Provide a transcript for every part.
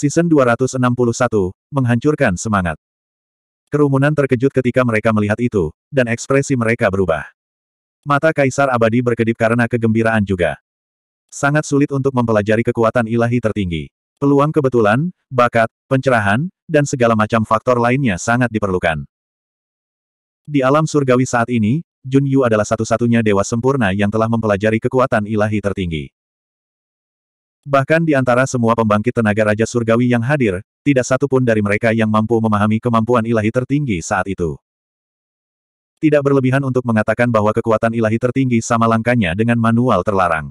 Season 261, menghancurkan semangat. Kerumunan terkejut ketika mereka melihat itu, dan ekspresi mereka berubah. Mata Kaisar Abadi berkedip karena kegembiraan juga. Sangat sulit untuk mempelajari kekuatan ilahi tertinggi. Peluang kebetulan, bakat, pencerahan, dan segala macam faktor lainnya sangat diperlukan. Di alam surgawi saat ini, Jun Yu adalah satu-satunya dewa sempurna yang telah mempelajari kekuatan ilahi tertinggi. Bahkan di antara semua pembangkit tenaga Raja Surgawi yang hadir, tidak satu pun dari mereka yang mampu memahami kemampuan ilahi tertinggi saat itu. Tidak berlebihan untuk mengatakan bahwa kekuatan ilahi tertinggi sama langkanya dengan manual terlarang.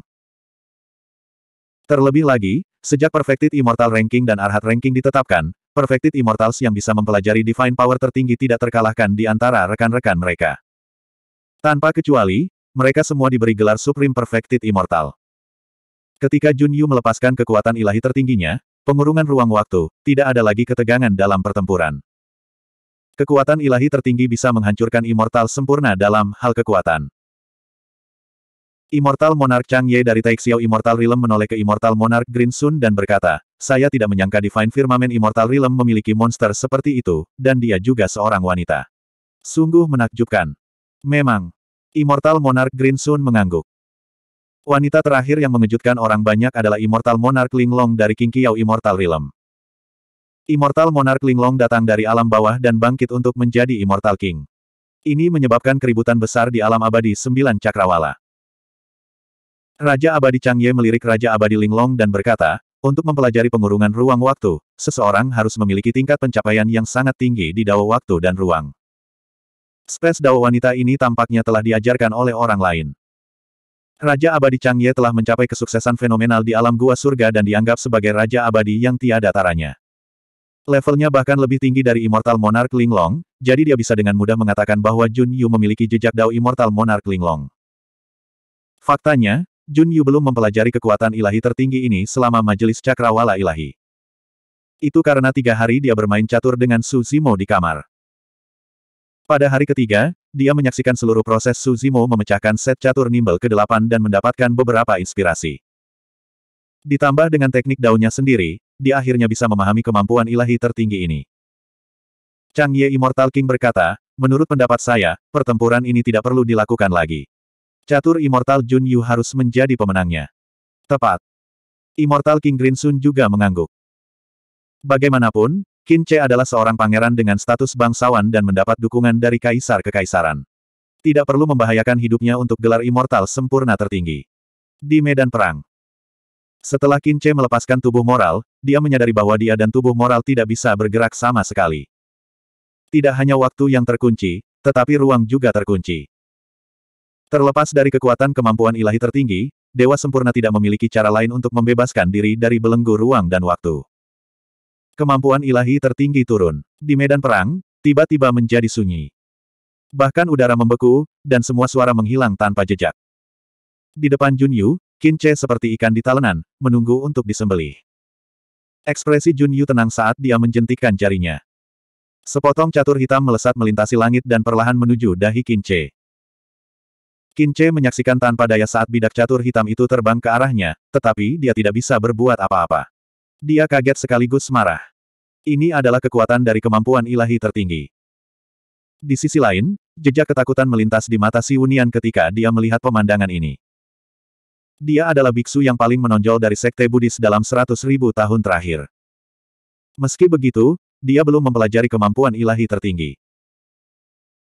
Terlebih lagi, sejak Perfected Immortal Ranking dan Arhat Ranking ditetapkan, Perfected Immortals yang bisa mempelajari Divine Power tertinggi tidak terkalahkan di antara rekan-rekan mereka. Tanpa kecuali, mereka semua diberi gelar Supreme Perfected Immortal. Ketika Jun Yu melepaskan kekuatan ilahi tertingginya, pengurungan ruang waktu, tidak ada lagi ketegangan dalam pertempuran. Kekuatan ilahi tertinggi bisa menghancurkan immortal sempurna dalam hal kekuatan. Immortal Monarch Chang Ye dari Taixiao Immortal Realm menoleh ke Immortal Monarch Green Sun dan berkata, saya tidak menyangka Divine Firmament Immortal Realm memiliki monster seperti itu, dan dia juga seorang wanita. Sungguh menakjubkan. Memang. Immortal Monarch Green Sun mengangguk. Wanita terakhir yang mengejutkan orang banyak adalah Immortal Monarch Linglong dari King Kiao Immortal Realm. Immortal Monarch Linglong datang dari alam bawah dan bangkit untuk menjadi Immortal King. Ini menyebabkan keributan besar di alam abadi sembilan cakrawala. Raja abadi Changye melirik Raja abadi Linglong dan berkata, untuk mempelajari pengurungan ruang waktu, seseorang harus memiliki tingkat pencapaian yang sangat tinggi di dao waktu dan ruang. Spes dao wanita ini tampaknya telah diajarkan oleh orang lain. Raja Abadi Changye telah mencapai kesuksesan fenomenal di alam gua surga dan dianggap sebagai Raja Abadi yang tiada taranya. Levelnya bahkan lebih tinggi dari Immortal Monarch Linglong, jadi dia bisa dengan mudah mengatakan bahwa Jun Yu memiliki jejak Dao Immortal Monarch Linglong. Faktanya, Jun Yu belum mempelajari kekuatan ilahi tertinggi ini selama majelis cakrawala ilahi. Itu karena tiga hari dia bermain catur dengan Su Zimo di kamar. Pada hari ketiga, dia menyaksikan seluruh proses Suzimo memecahkan set catur nimble ke-8 dan mendapatkan beberapa inspirasi. Ditambah dengan teknik daunnya sendiri, dia akhirnya bisa memahami kemampuan ilahi tertinggi ini. Chang Ye Immortal King berkata, menurut pendapat saya, pertempuran ini tidak perlu dilakukan lagi. Catur Immortal Jun Yu harus menjadi pemenangnya. Tepat. Immortal King Green Sun juga mengangguk. Bagaimanapun, Qin Che adalah seorang pangeran dengan status bangsawan dan mendapat dukungan dari kaisar kekaisaran. Tidak perlu membahayakan hidupnya untuk gelar immortal sempurna tertinggi. Di medan perang. Setelah Qin Che melepaskan tubuh moral, dia menyadari bahwa dia dan tubuh moral tidak bisa bergerak sama sekali. Tidak hanya waktu yang terkunci, tetapi ruang juga terkunci. Terlepas dari kekuatan kemampuan ilahi tertinggi, Dewa Sempurna tidak memiliki cara lain untuk membebaskan diri dari belenggu ruang dan waktu. Kemampuan ilahi tertinggi turun. Di medan perang, tiba-tiba menjadi sunyi. Bahkan udara membeku, dan semua suara menghilang tanpa jejak. Di depan Junyu, Kinche seperti ikan di talenan, menunggu untuk disembelih. Ekspresi Junyu tenang saat dia menjentikkan jarinya. Sepotong catur hitam melesat melintasi langit dan perlahan menuju dahi Kinche. Kinche menyaksikan tanpa daya saat bidak catur hitam itu terbang ke arahnya, tetapi dia tidak bisa berbuat apa-apa. Dia kaget sekaligus marah. Ini adalah kekuatan dari kemampuan ilahi tertinggi. Di sisi lain, jejak ketakutan melintas di mata si Wunian ketika dia melihat pemandangan ini. Dia adalah biksu yang paling menonjol dari sekte Buddhis dalam seratus ribu tahun terakhir. Meski begitu, dia belum mempelajari kemampuan ilahi tertinggi.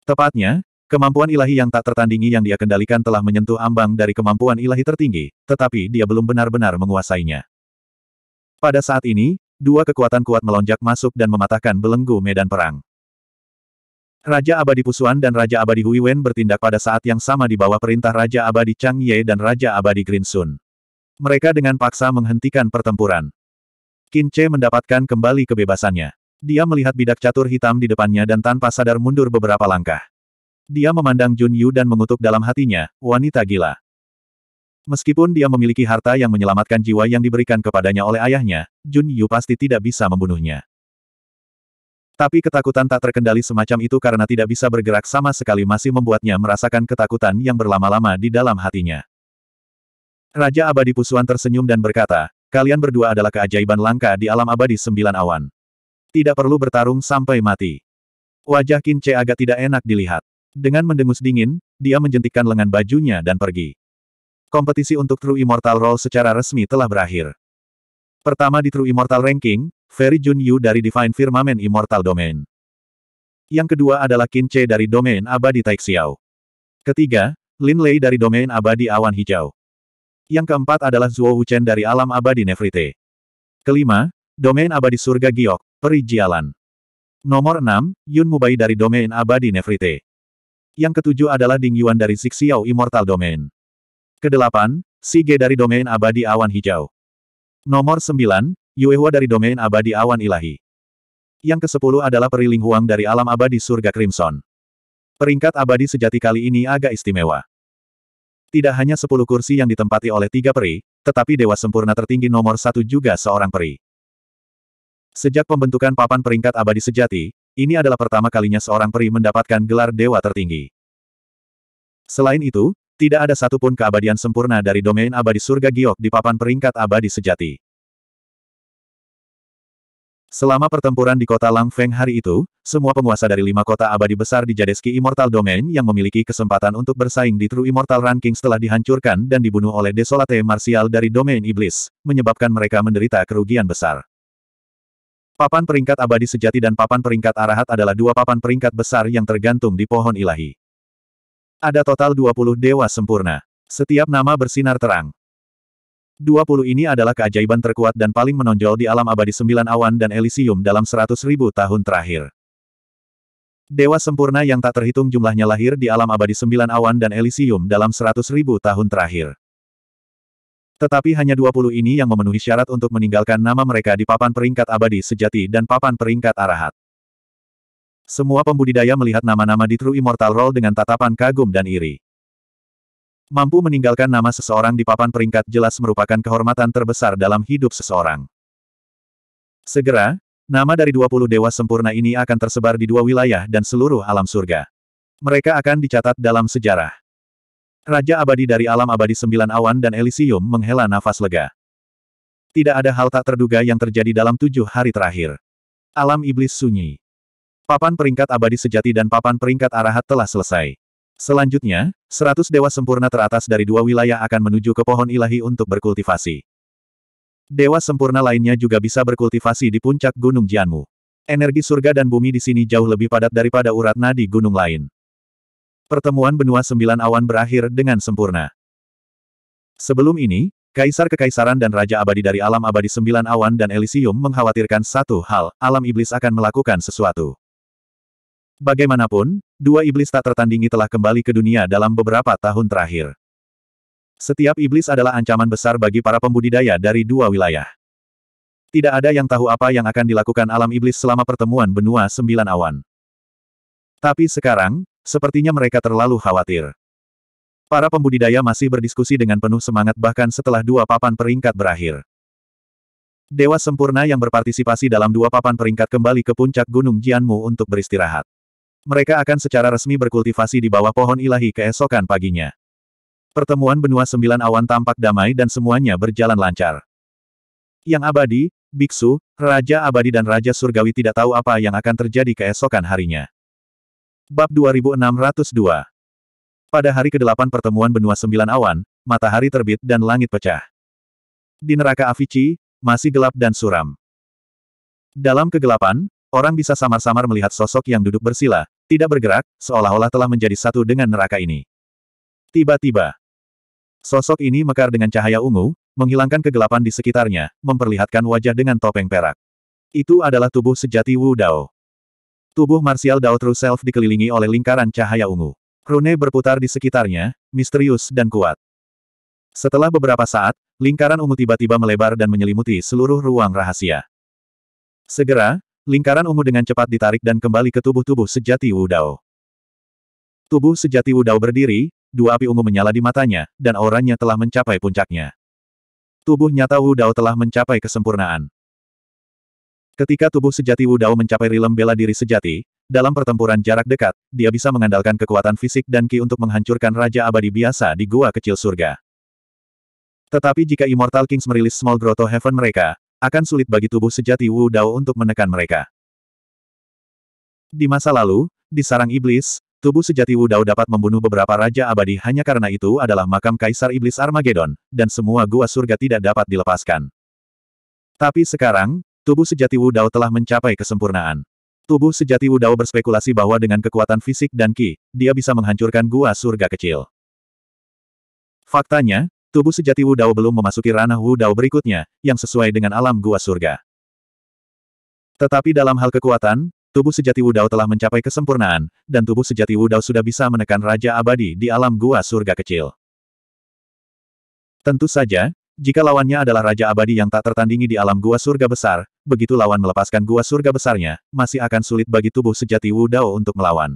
Tepatnya, kemampuan ilahi yang tak tertandingi yang dia kendalikan telah menyentuh ambang dari kemampuan ilahi tertinggi, tetapi dia belum benar-benar menguasainya. Pada saat ini, dua kekuatan kuat melonjak masuk dan mematahkan belenggu medan perang. Raja Abadi Pusuan dan Raja Abadi Huiwen bertindak pada saat yang sama di bawah perintah Raja Abadi Chang Ye dan Raja Abadi Grinsun. Mereka dengan paksa menghentikan pertempuran. Qin Che mendapatkan kembali kebebasannya. Dia melihat bidak catur hitam di depannya dan tanpa sadar mundur beberapa langkah. Dia memandang Jun Yu dan mengutuk dalam hatinya, wanita gila. Meskipun dia memiliki harta yang menyelamatkan jiwa yang diberikan kepadanya oleh ayahnya, Jun Yu pasti tidak bisa membunuhnya. Tapi ketakutan tak terkendali semacam itu karena tidak bisa bergerak sama sekali masih membuatnya merasakan ketakutan yang berlama-lama di dalam hatinya. Raja Abadi Pusuan tersenyum dan berkata, kalian berdua adalah keajaiban langka di alam abadi sembilan awan. Tidak perlu bertarung sampai mati. Wajah Kinche agak tidak enak dilihat. Dengan mendengus dingin, dia menjentikkan lengan bajunya dan pergi kompetisi untuk True Immortal Role secara resmi telah berakhir. Pertama di True Immortal Ranking, Ferry Jun Yu dari Divine Firmament Immortal Domain. Yang kedua adalah Qin Che dari Domain Abadi Taixiao. Ketiga, Lin Lei dari Domain Abadi Awan Hijau. Yang keempat adalah Zhuo Huchen dari Alam Abadi Nefrite. Kelima, Domain Abadi Surga Giok, Peri Jialan. Nomor enam, Yun Mubai dari Domain Abadi Nefrite. Yang ketujuh adalah Ding Yuan dari Zixiao Immortal Domain ke Kedelapan, Sige dari domain abadi awan hijau. Nomor 9, Yuehua dari domain abadi awan ilahi. Yang ke sepuluh adalah Periling Huang dari alam abadi surga Crimson. Peringkat abadi sejati kali ini agak istimewa. Tidak hanya sepuluh kursi yang ditempati oleh tiga peri, tetapi dewa sempurna tertinggi nomor satu juga seorang peri. Sejak pembentukan papan peringkat abadi sejati, ini adalah pertama kalinya seorang peri mendapatkan gelar dewa tertinggi. Selain itu, tidak ada satupun keabadian sempurna dari domain abadi surga giok di papan peringkat abadi sejati. Selama pertempuran di kota Lang Feng hari itu, semua penguasa dari lima kota abadi besar di Jadeski Immortal Domain yang memiliki kesempatan untuk bersaing di True Immortal Rankings telah dihancurkan dan dibunuh oleh Desolate Martial dari Domain Iblis, menyebabkan mereka menderita kerugian besar. Papan peringkat abadi sejati dan papan peringkat arahat adalah dua papan peringkat besar yang tergantung di pohon ilahi. Ada total 20 dewa sempurna. Setiap nama bersinar terang. 20 ini adalah keajaiban terkuat dan paling menonjol di alam abadi sembilan awan dan Elysium dalam seratus ribu tahun terakhir. Dewa sempurna yang tak terhitung jumlahnya lahir di alam abadi sembilan awan dan Elysium dalam seratus ribu tahun terakhir. Tetapi hanya 20 ini yang memenuhi syarat untuk meninggalkan nama mereka di papan peringkat abadi sejati dan papan peringkat arahat. Semua pembudidaya melihat nama-nama di True Immortal Roll dengan tatapan kagum dan iri. Mampu meninggalkan nama seseorang di papan peringkat jelas merupakan kehormatan terbesar dalam hidup seseorang. Segera, nama dari 20 dewa sempurna ini akan tersebar di dua wilayah dan seluruh alam surga. Mereka akan dicatat dalam sejarah. Raja abadi dari alam abadi sembilan awan dan Elysium menghela nafas lega. Tidak ada hal tak terduga yang terjadi dalam tujuh hari terakhir. Alam iblis sunyi. Papan peringkat abadi sejati dan papan peringkat arahat telah selesai. Selanjutnya, seratus dewa sempurna teratas dari dua wilayah akan menuju ke pohon ilahi untuk berkultivasi. Dewa sempurna lainnya juga bisa berkultivasi di puncak Gunung Jianmu. Energi surga dan bumi di sini jauh lebih padat daripada urat nadi gunung lain. Pertemuan benua sembilan awan berakhir dengan sempurna. Sebelum ini, Kaisar Kekaisaran dan Raja Abadi dari Alam Abadi Sembilan Awan dan Elysium mengkhawatirkan satu hal, alam iblis akan melakukan sesuatu. Bagaimanapun, dua iblis tak tertandingi telah kembali ke dunia dalam beberapa tahun terakhir. Setiap iblis adalah ancaman besar bagi para pembudidaya dari dua wilayah. Tidak ada yang tahu apa yang akan dilakukan alam iblis selama pertemuan benua sembilan awan. Tapi sekarang, sepertinya mereka terlalu khawatir. Para pembudidaya masih berdiskusi dengan penuh semangat bahkan setelah dua papan peringkat berakhir. Dewa sempurna yang berpartisipasi dalam dua papan peringkat kembali ke puncak Gunung Jianmu untuk beristirahat. Mereka akan secara resmi berkultivasi di bawah pohon ilahi keesokan paginya. Pertemuan benua sembilan awan tampak damai dan semuanya berjalan lancar. Yang abadi, biksu, raja abadi dan raja surgawi tidak tahu apa yang akan terjadi keesokan harinya. Bab 2602 Pada hari ke-8 pertemuan benua sembilan awan, matahari terbit dan langit pecah. Di neraka Avici, masih gelap dan suram. Dalam kegelapan, orang bisa samar-samar melihat sosok yang duduk bersila, tidak bergerak, seolah-olah telah menjadi satu dengan neraka ini. Tiba-tiba, sosok ini mekar dengan cahaya ungu, menghilangkan kegelapan di sekitarnya, memperlihatkan wajah dengan topeng perak. Itu adalah tubuh sejati Wu Dao. Tubuh martial Dao True Self dikelilingi oleh lingkaran cahaya ungu. Rune berputar di sekitarnya, misterius dan kuat. Setelah beberapa saat, lingkaran ungu tiba-tiba melebar dan menyelimuti seluruh ruang rahasia. Segera, Lingkaran ungu dengan cepat ditarik dan kembali ke tubuh-tubuh sejati Wudao. Tubuh sejati Wudao berdiri, dua api ungu menyala di matanya, dan auranya telah mencapai puncaknya. Tubuh nyata Wudao telah mencapai kesempurnaan. Ketika tubuh sejati Wudao mencapai rilem bela diri sejati, dalam pertempuran jarak dekat, dia bisa mengandalkan kekuatan fisik dan ki untuk menghancurkan Raja Abadi biasa di gua kecil surga. Tetapi jika Immortal Kings merilis Small Grotto Heaven mereka, akan sulit bagi tubuh sejati Wu Dao untuk menekan mereka. Di masa lalu, di sarang iblis, tubuh sejati Wu Dao dapat membunuh beberapa raja abadi hanya karena itu adalah makam kaisar iblis Armageddon, dan semua gua surga tidak dapat dilepaskan. Tapi sekarang, tubuh sejati Wu Dao telah mencapai kesempurnaan. Tubuh sejati Wu Dao berspekulasi bahwa dengan kekuatan fisik dan ki, dia bisa menghancurkan gua surga kecil. Faktanya, tubuh sejati Wu Dao belum memasuki ranah Wu Dao berikutnya, yang sesuai dengan alam gua surga. Tetapi dalam hal kekuatan, tubuh sejati Wu Dao telah mencapai kesempurnaan, dan tubuh sejati Wu Dao sudah bisa menekan Raja Abadi di alam gua surga kecil. Tentu saja, jika lawannya adalah Raja Abadi yang tak tertandingi di alam gua surga besar, begitu lawan melepaskan gua surga besarnya, masih akan sulit bagi tubuh sejati Wu Dao untuk melawan.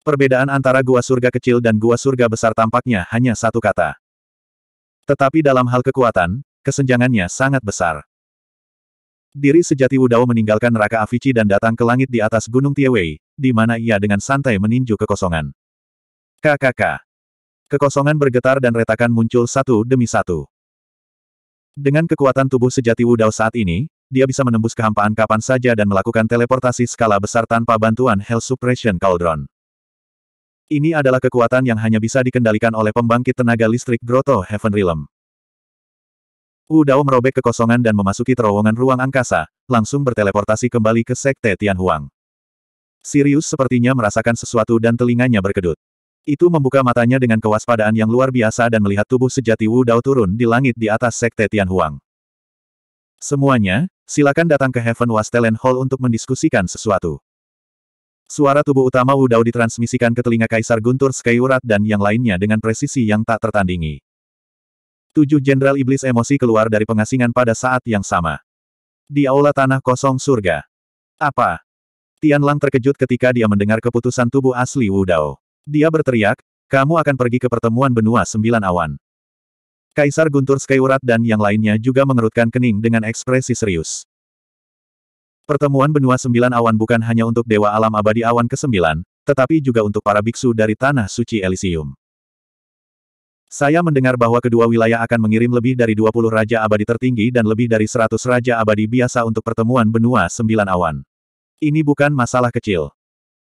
Perbedaan antara gua surga kecil dan gua surga besar tampaknya hanya satu kata. Tetapi dalam hal kekuatan, kesenjangannya sangat besar. Diri sejati Wudao meninggalkan neraka Avici dan datang ke langit di atas Gunung Tiewei, di mana ia dengan santai meninju kekosongan. KKK. Kekosongan bergetar dan retakan muncul satu demi satu. Dengan kekuatan tubuh sejati Wudao saat ini, dia bisa menembus kehampaan kapan saja dan melakukan teleportasi skala besar tanpa bantuan Hell Suppression Cauldron. Ini adalah kekuatan yang hanya bisa dikendalikan oleh pembangkit tenaga listrik Grotto Heaven Realm. Wu Dao merobek kekosongan dan memasuki terowongan ruang angkasa, langsung berteleportasi kembali ke Sekte Tianhuang. Sirius sepertinya merasakan sesuatu dan telinganya berkedut. Itu membuka matanya dengan kewaspadaan yang luar biasa dan melihat tubuh sejati Wu Dao turun di langit di atas Sekte Tianhuang. Semuanya, silakan datang ke Heaven Wastelen Hall untuk mendiskusikan sesuatu. Suara tubuh utama Wu Dao ditransmisikan ke telinga Kaisar Guntur Skyurat dan yang lainnya dengan presisi yang tak tertandingi. Tujuh jenderal iblis emosi keluar dari pengasingan pada saat yang sama. Di aula tanah kosong surga. Apa? Tian Lang terkejut ketika dia mendengar keputusan tubuh asli Wu Dao. Dia berteriak, kamu akan pergi ke pertemuan benua sembilan awan. Kaisar Guntur Skyurat dan yang lainnya juga mengerutkan kening dengan ekspresi serius. Pertemuan benua sembilan awan bukan hanya untuk Dewa Alam Abadi Awan ke-9, tetapi juga untuk para biksu dari Tanah Suci Elysium. Saya mendengar bahwa kedua wilayah akan mengirim lebih dari 20 Raja Abadi tertinggi dan lebih dari 100 Raja Abadi biasa untuk pertemuan benua sembilan awan. Ini bukan masalah kecil.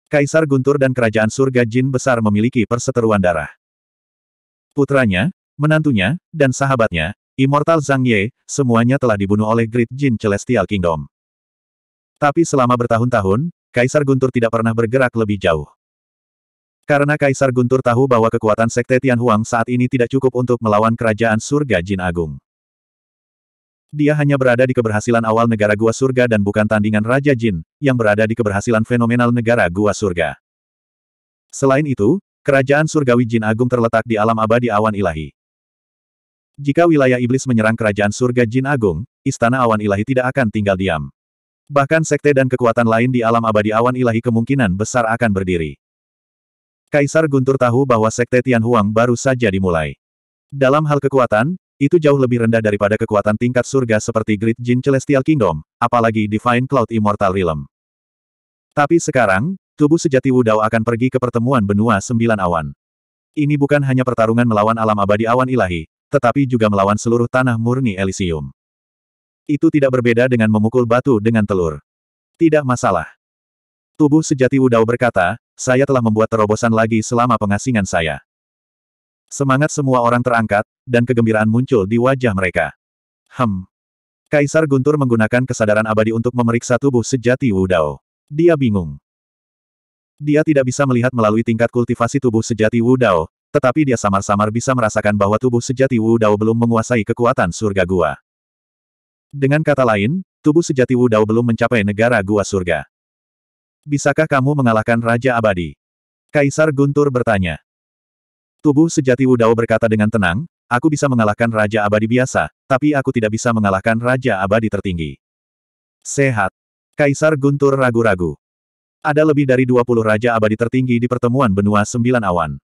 Kaisar Guntur dan Kerajaan Surga Jin Besar memiliki perseteruan darah. Putranya, menantunya, dan sahabatnya, Immortal Zhang Ye, semuanya telah dibunuh oleh Great Jin Celestial Kingdom. Tapi selama bertahun-tahun, Kaisar Guntur tidak pernah bergerak lebih jauh. Karena Kaisar Guntur tahu bahwa kekuatan Sekte Tianhuang saat ini tidak cukup untuk melawan kerajaan surga Jin Agung. Dia hanya berada di keberhasilan awal negara gua surga dan bukan tandingan Raja Jin, yang berada di keberhasilan fenomenal negara gua surga. Selain itu, kerajaan surgawi Jin Agung terletak di alam abadi awan ilahi. Jika wilayah iblis menyerang kerajaan surga Jin Agung, istana awan ilahi tidak akan tinggal diam. Bahkan sekte dan kekuatan lain di alam abadi awan ilahi kemungkinan besar akan berdiri. Kaisar Guntur tahu bahwa sekte Tianhuang baru saja dimulai. Dalam hal kekuatan, itu jauh lebih rendah daripada kekuatan tingkat surga seperti Great Jin Celestial Kingdom, apalagi Divine Cloud Immortal Realm. Tapi sekarang, tubuh sejati Wudao akan pergi ke pertemuan benua sembilan awan. Ini bukan hanya pertarungan melawan alam abadi awan ilahi, tetapi juga melawan seluruh tanah murni Elysium. Itu tidak berbeda dengan memukul batu dengan telur. Tidak masalah. Tubuh sejati Wudao berkata, saya telah membuat terobosan lagi selama pengasingan saya. Semangat semua orang terangkat, dan kegembiraan muncul di wajah mereka. Hem. Kaisar Guntur menggunakan kesadaran abadi untuk memeriksa tubuh sejati Wudao. Dia bingung. Dia tidak bisa melihat melalui tingkat kultivasi tubuh sejati Wudao, tetapi dia samar-samar bisa merasakan bahwa tubuh sejati Wu Dao belum menguasai kekuatan surga gua. Dengan kata lain, tubuh sejati Wu Dao belum mencapai negara gua surga. Bisakah kamu mengalahkan Raja Abadi? Kaisar Guntur bertanya. Tubuh sejati Wu Dao berkata dengan tenang, aku bisa mengalahkan Raja Abadi biasa, tapi aku tidak bisa mengalahkan Raja Abadi tertinggi. Sehat. Kaisar Guntur ragu-ragu. Ada lebih dari 20 Raja Abadi tertinggi di pertemuan benua sembilan awan.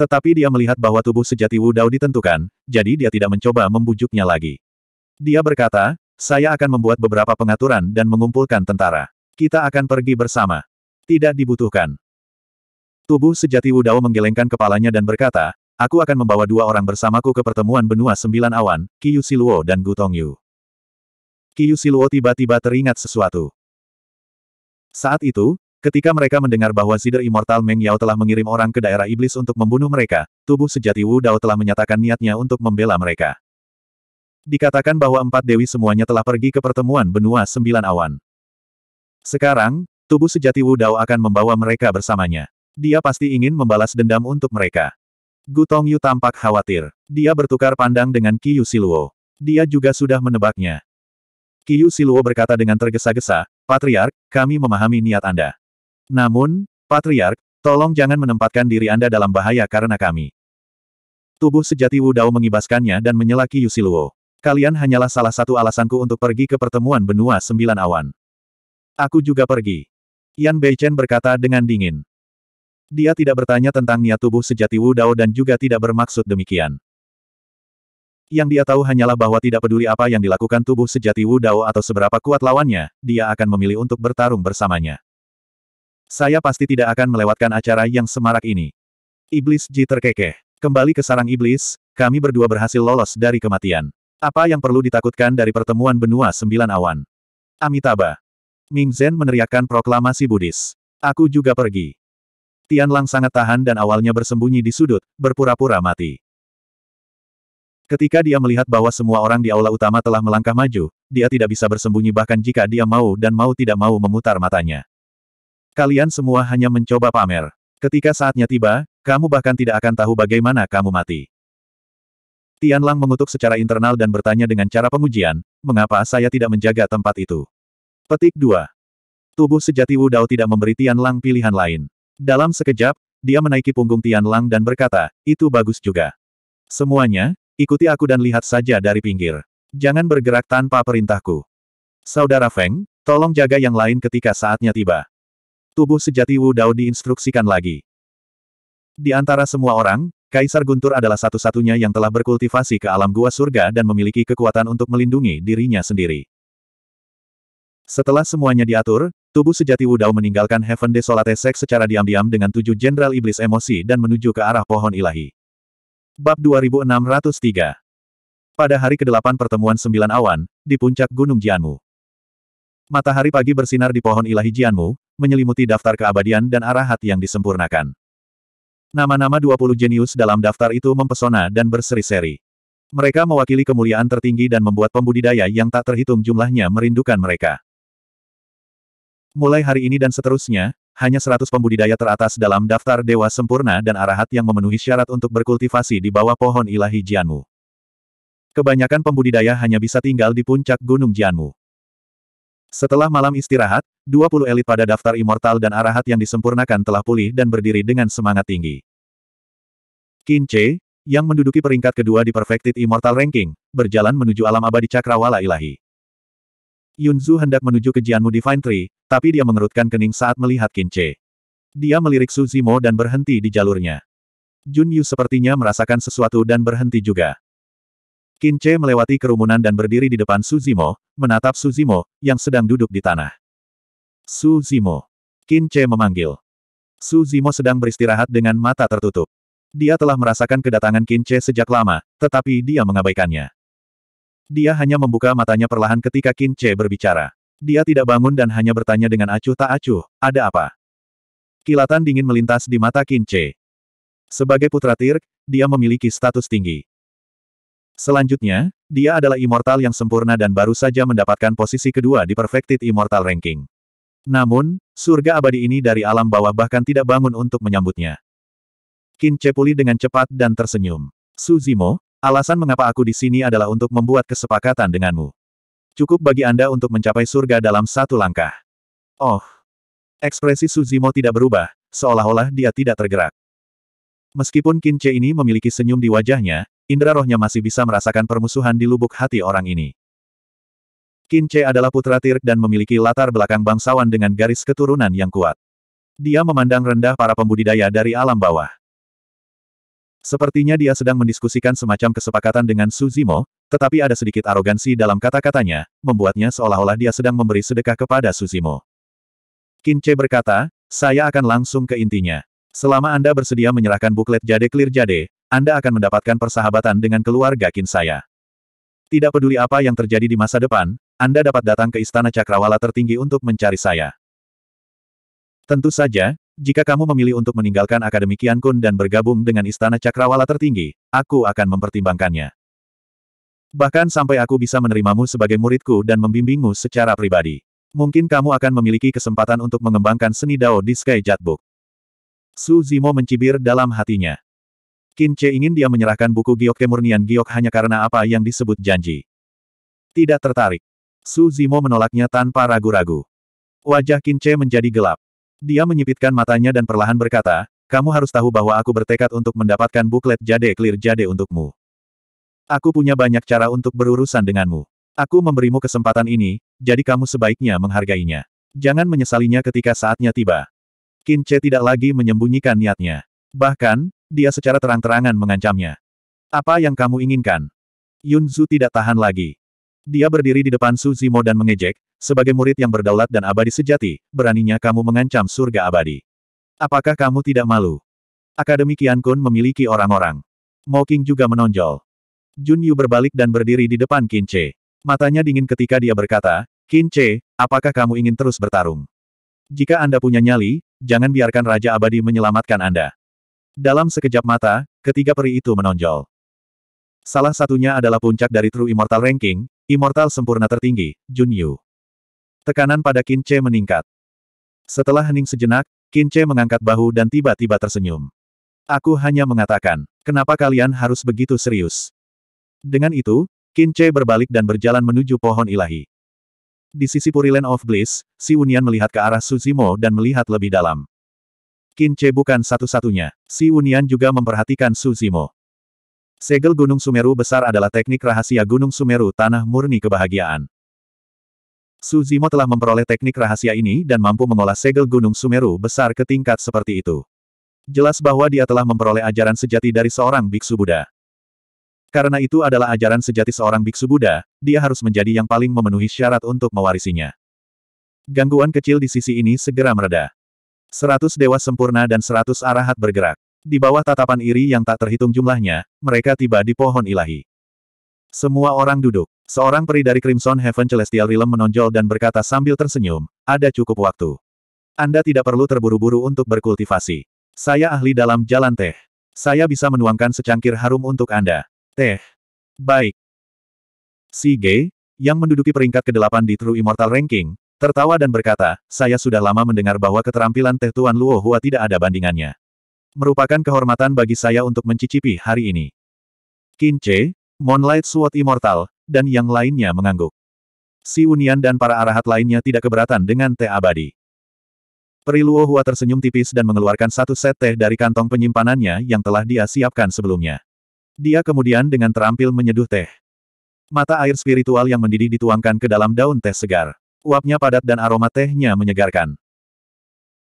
Tetapi dia melihat bahwa tubuh sejati Wu Dao ditentukan, jadi dia tidak mencoba membujuknya lagi. Dia berkata, saya akan membuat beberapa pengaturan dan mengumpulkan tentara. Kita akan pergi bersama. Tidak dibutuhkan. Tubuh sejati Wudao menggelengkan kepalanya dan berkata, aku akan membawa dua orang bersamaku ke pertemuan benua sembilan awan, Kiyu Siluo dan Gutong Yu. Kiyu Siluo tiba-tiba teringat sesuatu. Saat itu, ketika mereka mendengar bahwa Zider Immortal Meng Yao telah mengirim orang ke daerah iblis untuk membunuh mereka, tubuh sejati Wu Dao telah menyatakan niatnya untuk membela mereka. Dikatakan bahwa empat dewi semuanya telah pergi ke pertemuan benua sembilan awan. Sekarang, tubuh sejati Wu Dao akan membawa mereka bersamanya. Dia pasti ingin membalas dendam untuk mereka. Gu Yu tampak khawatir. Dia bertukar pandang dengan Qiyu Siluo. Dia juga sudah menebaknya. Qiyu Siluo berkata dengan tergesa-gesa, Patriark, kami memahami niat Anda. Namun, Patriark, tolong jangan menempatkan diri Anda dalam bahaya karena kami. Tubuh sejati Wu Dao mengibaskannya dan menyela Qiyu Siluo. Kalian hanyalah salah satu alasanku untuk pergi ke pertemuan benua sembilan awan. Aku juga pergi. Yan Beichen berkata dengan dingin. Dia tidak bertanya tentang niat tubuh sejati Wu Dao dan juga tidak bermaksud demikian. Yang dia tahu hanyalah bahwa tidak peduli apa yang dilakukan tubuh sejati Wu Dao atau seberapa kuat lawannya, dia akan memilih untuk bertarung bersamanya. Saya pasti tidak akan melewatkan acara yang semarak ini. Iblis Ji terkekeh. Kembali ke sarang iblis, kami berdua berhasil lolos dari kematian. Apa yang perlu ditakutkan dari pertemuan benua sembilan awan? Amitabha. Ming Zhen meneriakkan proklamasi Buddhis. Aku juga pergi. Tian Lang sangat tahan dan awalnya bersembunyi di sudut, berpura-pura mati. Ketika dia melihat bahwa semua orang di aula utama telah melangkah maju, dia tidak bisa bersembunyi bahkan jika dia mau dan mau tidak mau memutar matanya. Kalian semua hanya mencoba pamer. Ketika saatnya tiba, kamu bahkan tidak akan tahu bagaimana kamu mati. Tian Lang mengutuk secara internal dan bertanya dengan cara pengujian, mengapa saya tidak menjaga tempat itu? Petik 2. Tubuh sejati Wu Dao tidak memberi Tian Lang pilihan lain. Dalam sekejap, dia menaiki punggung Tian Lang dan berkata, itu bagus juga. Semuanya, ikuti aku dan lihat saja dari pinggir. Jangan bergerak tanpa perintahku. Saudara Feng, tolong jaga yang lain ketika saatnya tiba. Tubuh sejati Wu Dao diinstruksikan lagi. Di antara semua orang, Kaisar Guntur adalah satu-satunya yang telah berkultivasi ke alam gua surga dan memiliki kekuatan untuk melindungi dirinya sendiri. Setelah semuanya diatur, tubuh sejati Wudao meninggalkan Heaven Desolate Sek secara diam-diam dengan tujuh jenderal iblis emosi dan menuju ke arah pohon ilahi. Bab 2603 Pada hari ke-8 pertemuan sembilan awan, di puncak Gunung Jianmu. Matahari pagi bersinar di pohon ilahi Jianmu, menyelimuti daftar keabadian dan arah hati yang disempurnakan. Nama-nama 20 jenius dalam daftar itu mempesona dan berseri-seri. Mereka mewakili kemuliaan tertinggi dan membuat pembudidaya yang tak terhitung jumlahnya merindukan mereka. Mulai hari ini dan seterusnya, hanya 100 pembudidaya teratas dalam daftar dewa sempurna dan arahat yang memenuhi syarat untuk berkultivasi di bawah pohon ilahi Jianmu. Kebanyakan pembudidaya hanya bisa tinggal di puncak Gunung Jianmu. Setelah malam istirahat, 20 elit pada daftar immortal dan arahat yang disempurnakan telah pulih dan berdiri dengan semangat tinggi. Kinche, yang menduduki peringkat kedua di Perfected Immortal Ranking, berjalan menuju alam abadi cakrawala ilahi. Yunzu hendak menuju ke Jianmu Divine Tree, tapi dia mengerutkan kening saat melihat Kinche. Dia melirik Suzimo dan berhenti di jalurnya. Jun Yu sepertinya merasakan sesuatu dan berhenti juga. Kinche melewati kerumunan dan berdiri di depan Suzimo, menatap Suzimo, yang sedang duduk di tanah. Suzimo. Kinche memanggil. Suzimo sedang beristirahat dengan mata tertutup. Dia telah merasakan kedatangan Kinche sejak lama, tetapi dia mengabaikannya. Dia hanya membuka matanya perlahan ketika Kinche berbicara. Dia tidak bangun dan hanya bertanya dengan acuh tak acuh, ada apa? Kilatan dingin melintas di mata Kinche. Sebagai putra Tirk, dia memiliki status tinggi. Selanjutnya, dia adalah immortal yang sempurna dan baru saja mendapatkan posisi kedua di Perfected Immortal Ranking. Namun, surga abadi ini dari alam bawah bahkan tidak bangun untuk menyambutnya. Qin Cepuli dengan cepat dan tersenyum. Suzimo, alasan mengapa aku di sini adalah untuk membuat kesepakatan denganmu. Cukup bagi Anda untuk mencapai surga dalam satu langkah. Oh. Ekspresi Suzimo tidak berubah, seolah-olah dia tidak tergerak. Meskipun Qin Che ini memiliki senyum di wajahnya, indera rohnya masih bisa merasakan permusuhan di lubuk hati orang ini. Qin Che adalah putra Tirk dan memiliki latar belakang bangsawan dengan garis keturunan yang kuat. Dia memandang rendah para pembudidaya dari alam bawah. Sepertinya dia sedang mendiskusikan semacam kesepakatan dengan Suzimo, tetapi ada sedikit arogansi dalam kata-katanya, membuatnya seolah-olah dia sedang memberi sedekah kepada Suzimo. Qin berkata, saya akan langsung ke intinya. Selama Anda bersedia menyerahkan buklet Jade Clear Jade, Anda akan mendapatkan persahabatan dengan keluarga Kin saya. Tidak peduli apa yang terjadi di masa depan, Anda dapat datang ke Istana Cakrawala tertinggi untuk mencari saya. Tentu saja, jika kamu memilih untuk meninggalkan Akademi Kian Kun dan bergabung dengan Istana Cakrawala tertinggi, aku akan mempertimbangkannya. Bahkan sampai aku bisa menerimamu sebagai muridku dan membimbingmu secara pribadi. Mungkin kamu akan memiliki kesempatan untuk mengembangkan seni Dao di Sky Jatbook. Su Zimo mencibir dalam hatinya. Qin Che ingin dia menyerahkan buku giok kemurnian giok hanya karena apa yang disebut janji. Tidak tertarik. Su Zimo menolaknya tanpa ragu-ragu. Wajah Qin Che menjadi gelap. Dia menyipitkan matanya dan perlahan berkata, kamu harus tahu bahwa aku bertekad untuk mendapatkan buklet jade clear jade untukmu. Aku punya banyak cara untuk berurusan denganmu. Aku memberimu kesempatan ini, jadi kamu sebaiknya menghargainya. Jangan menyesalinya ketika saatnya tiba. Qin Che tidak lagi menyembunyikan niatnya. Bahkan, dia secara terang-terangan mengancamnya. Apa yang kamu inginkan? Yun Zhu tidak tahan lagi. Dia berdiri di depan Su Zimo dan mengejek, sebagai murid yang berdaulat dan abadi sejati, beraninya kamu mengancam surga abadi. Apakah kamu tidak malu? Akademi Qian Kun memiliki orang-orang. Mo Qing juga menonjol. Jun Yu berbalik dan berdiri di depan Qin Che. Matanya dingin ketika dia berkata, Qin Che, apakah kamu ingin terus bertarung? Jika Anda punya nyali, jangan biarkan Raja Abadi menyelamatkan Anda. Dalam sekejap mata, ketiga peri itu menonjol. Salah satunya adalah puncak dari True Immortal Ranking, Immortal Sempurna Tertinggi, Jun Yu. Tekanan pada Qin Che meningkat. Setelah hening sejenak, Qin Che mengangkat bahu dan tiba-tiba tersenyum. Aku hanya mengatakan, kenapa kalian harus begitu serius? Dengan itu, Qin Che berbalik dan berjalan menuju pohon ilahi. Di sisi Purilen of Bliss, si Unian melihat ke arah Suzimo dan melihat lebih dalam. Kince bukan satu-satunya. Si Unian juga memperhatikan Suzimo. Segel Gunung Sumeru besar adalah teknik rahasia Gunung Sumeru tanah murni kebahagiaan. Suzimo telah memperoleh teknik rahasia ini dan mampu mengolah segel Gunung Sumeru besar ke tingkat seperti itu. Jelas bahwa dia telah memperoleh ajaran sejati dari seorang biksu Buddha. Karena itu adalah ajaran sejati seorang biksu Buddha, dia harus menjadi yang paling memenuhi syarat untuk mewarisinya. Gangguan kecil di sisi ini segera mereda. Seratus dewa sempurna dan seratus arahat bergerak. Di bawah tatapan iri yang tak terhitung jumlahnya, mereka tiba di pohon ilahi. Semua orang duduk. Seorang peri dari Crimson Heaven Celestial Realm menonjol dan berkata sambil tersenyum, ada cukup waktu. Anda tidak perlu terburu-buru untuk berkultivasi. Saya ahli dalam jalan teh. Saya bisa menuangkan secangkir harum untuk Anda. Teh. Baik. Si G, yang menduduki peringkat ke-8 di True Immortal Ranking, tertawa dan berkata, saya sudah lama mendengar bahwa keterampilan Teh Tuan Luo Hua tidak ada bandingannya. Merupakan kehormatan bagi saya untuk mencicipi hari ini. Qin Che, Moonlight Sword Immortal, dan yang lainnya mengangguk. Si Unian dan para arahat lainnya tidak keberatan dengan teh abadi. Luo Hua tersenyum tipis dan mengeluarkan satu set teh dari kantong penyimpanannya yang telah dia siapkan sebelumnya. Dia kemudian dengan terampil menyeduh teh. Mata air spiritual yang mendidih dituangkan ke dalam daun teh segar. Uapnya padat dan aroma tehnya menyegarkan.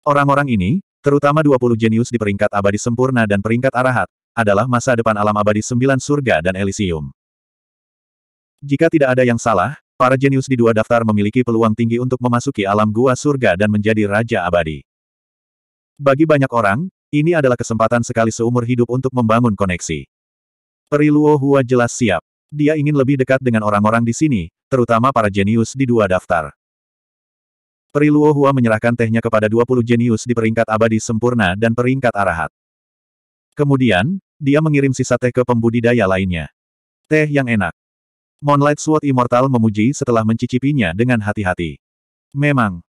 Orang-orang ini, terutama 20 jenius di peringkat abadi sempurna dan peringkat arahat, adalah masa depan alam abadi sembilan surga dan Elysium. Jika tidak ada yang salah, para jenius di dua daftar memiliki peluang tinggi untuk memasuki alam gua surga dan menjadi raja abadi. Bagi banyak orang, ini adalah kesempatan sekali seumur hidup untuk membangun koneksi. Peri Luo Hua jelas siap. Dia ingin lebih dekat dengan orang-orang di sini, terutama para jenius di dua daftar. Peri Luo Hua menyerahkan tehnya kepada 20 jenius di peringkat abadi sempurna dan peringkat arahat. Kemudian, dia mengirim sisa teh ke pembudidaya lainnya. Teh yang enak. Moonlight Sword Immortal memuji setelah mencicipinya dengan hati-hati. Memang.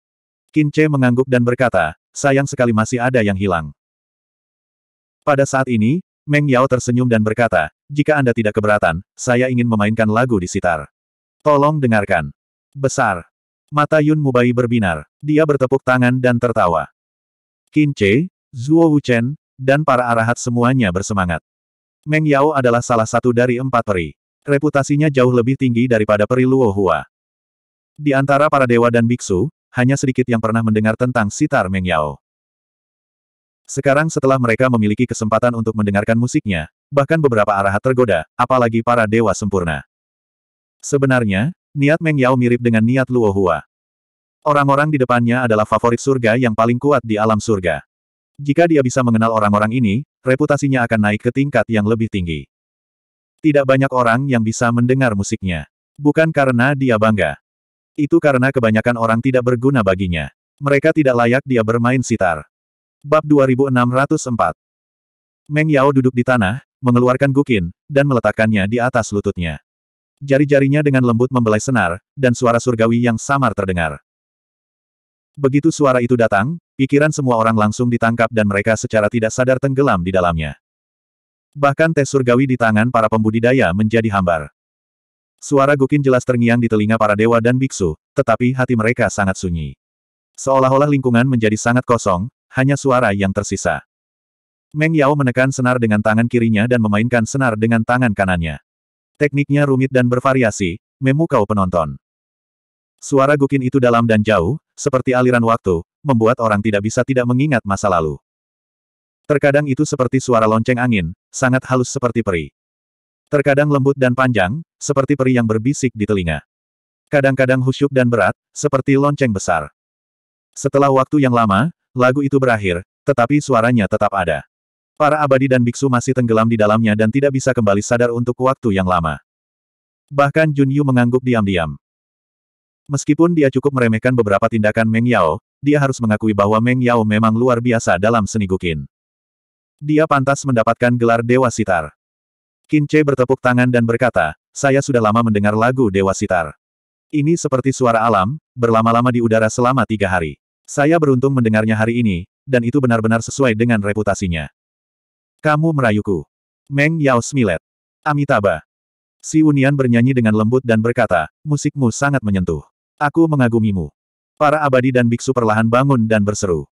Kinche mengangguk dan berkata, sayang sekali masih ada yang hilang. Pada saat ini, Meng Yao tersenyum dan berkata, jika Anda tidak keberatan, saya ingin memainkan lagu di sitar. Tolong dengarkan. Besar. Mata Yun Mubai berbinar. Dia bertepuk tangan dan tertawa. Qin Che, Zhuo Wuchen, dan para arahat semuanya bersemangat. Meng Yao adalah salah satu dari empat peri. Reputasinya jauh lebih tinggi daripada peri Luo Hua. Di antara para dewa dan biksu, hanya sedikit yang pernah mendengar tentang sitar Meng Yao. Sekarang setelah mereka memiliki kesempatan untuk mendengarkan musiknya, bahkan beberapa arahat tergoda, apalagi para dewa sempurna. Sebenarnya, niat Meng Yao mirip dengan niat Luo Hua. Orang-orang di depannya adalah favorit surga yang paling kuat di alam surga. Jika dia bisa mengenal orang-orang ini, reputasinya akan naik ke tingkat yang lebih tinggi. Tidak banyak orang yang bisa mendengar musiknya. Bukan karena dia bangga. Itu karena kebanyakan orang tidak berguna baginya. Mereka tidak layak dia bermain sitar. Bab 2604 Meng Yao duduk di tanah, mengeluarkan gukin, dan meletakkannya di atas lututnya. Jari-jarinya dengan lembut membelai senar, dan suara surgawi yang samar terdengar. Begitu suara itu datang, pikiran semua orang langsung ditangkap dan mereka secara tidak sadar tenggelam di dalamnya. Bahkan tes surgawi di tangan para pembudidaya menjadi hambar. Suara gukin jelas terngiang di telinga para dewa dan biksu, tetapi hati mereka sangat sunyi. Seolah-olah lingkungan menjadi sangat kosong, hanya suara yang tersisa. Meng Yao menekan senar dengan tangan kirinya dan memainkan senar dengan tangan kanannya. Tekniknya rumit dan bervariasi, memukau penonton. Suara gukin itu dalam dan jauh, seperti aliran waktu, membuat orang tidak bisa tidak mengingat masa lalu. Terkadang itu seperti suara lonceng angin, sangat halus seperti peri. Terkadang lembut dan panjang, seperti peri yang berbisik di telinga. Kadang-kadang husyuk dan berat, seperti lonceng besar. Setelah waktu yang lama, Lagu itu berakhir, tetapi suaranya tetap ada. Para abadi dan biksu masih tenggelam di dalamnya dan tidak bisa kembali sadar untuk waktu yang lama. Bahkan Jun Yu mengangguk diam-diam. Meskipun dia cukup meremehkan beberapa tindakan Meng Yao, dia harus mengakui bahwa Meng Yao memang luar biasa dalam seni gukin. Dia pantas mendapatkan gelar Dewa Sitar. Qin Che bertepuk tangan dan berkata, saya sudah lama mendengar lagu Dewa Sitar. Ini seperti suara alam, berlama-lama di udara selama tiga hari. Saya beruntung mendengarnya hari ini, dan itu benar-benar sesuai dengan reputasinya. Kamu merayuku. Meng Yao Smilet. Amitabha. Si Unian bernyanyi dengan lembut dan berkata, musikmu sangat menyentuh. Aku mengagumimu. Para abadi dan biksu perlahan bangun dan berseru.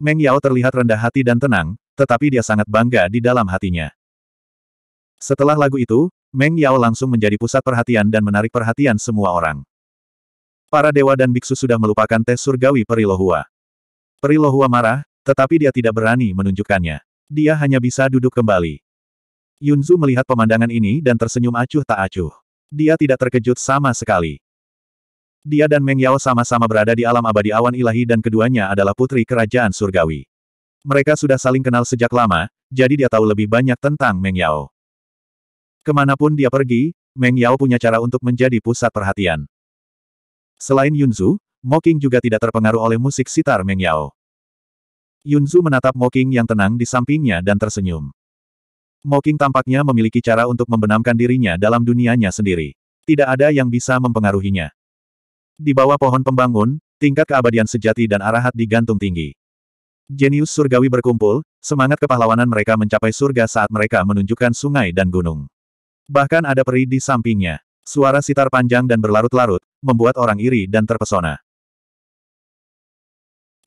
Meng Yao terlihat rendah hati dan tenang, tetapi dia sangat bangga di dalam hatinya. Setelah lagu itu, Meng Yao langsung menjadi pusat perhatian dan menarik perhatian semua orang. Para dewa dan biksu sudah melupakan tes surgawi Perilohua. Perilohua marah, tetapi dia tidak berani menunjukkannya. Dia hanya bisa duduk kembali. Yunzu melihat pemandangan ini dan tersenyum acuh tak acuh. Dia tidak terkejut sama sekali. Dia dan Meng Yao sama-sama berada di alam abadi awan ilahi dan keduanya adalah putri kerajaan surgawi. Mereka sudah saling kenal sejak lama, jadi dia tahu lebih banyak tentang Meng Yao. Kemanapun dia pergi, Meng Yao punya cara untuk menjadi pusat perhatian. Selain Yunzu, Moking juga tidak terpengaruh oleh musik sitar Meng Yao. Yunzu menatap Moking yang tenang di sampingnya dan tersenyum. Moking tampaknya memiliki cara untuk membenamkan dirinya dalam dunianya sendiri. Tidak ada yang bisa mempengaruhinya. Di bawah pohon pembangun, tingkat keabadian sejati dan arahat digantung tinggi. Jenius surgawi berkumpul, semangat kepahlawanan mereka mencapai surga saat mereka menunjukkan sungai dan gunung. Bahkan ada peri di sampingnya. Suara sitar panjang dan berlarut-larut, membuat orang iri dan terpesona.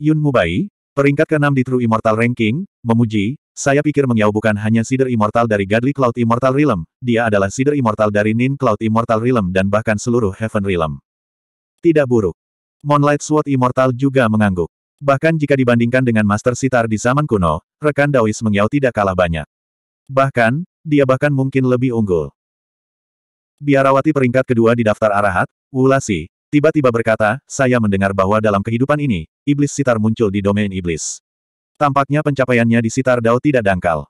Yun Mubai, peringkat ke-6 di True Immortal Ranking, memuji, saya pikir mengyau bukan hanya sider Immortal dari Godly Cloud Immortal Realm, dia adalah sider Immortal dari Nin Cloud Immortal Realm dan bahkan seluruh Heaven Realm. Tidak buruk. Moonlight Sword Immortal juga mengangguk. Bahkan jika dibandingkan dengan Master Sitar di zaman kuno, rekan Dawis mengyau tidak kalah banyak. Bahkan, dia bahkan mungkin lebih unggul biarawati peringkat kedua di daftar arahat, Wulasi, tiba-tiba berkata, saya mendengar bahwa dalam kehidupan ini, iblis sitar muncul di domain iblis. Tampaknya pencapaiannya di sitar Dao tidak dangkal.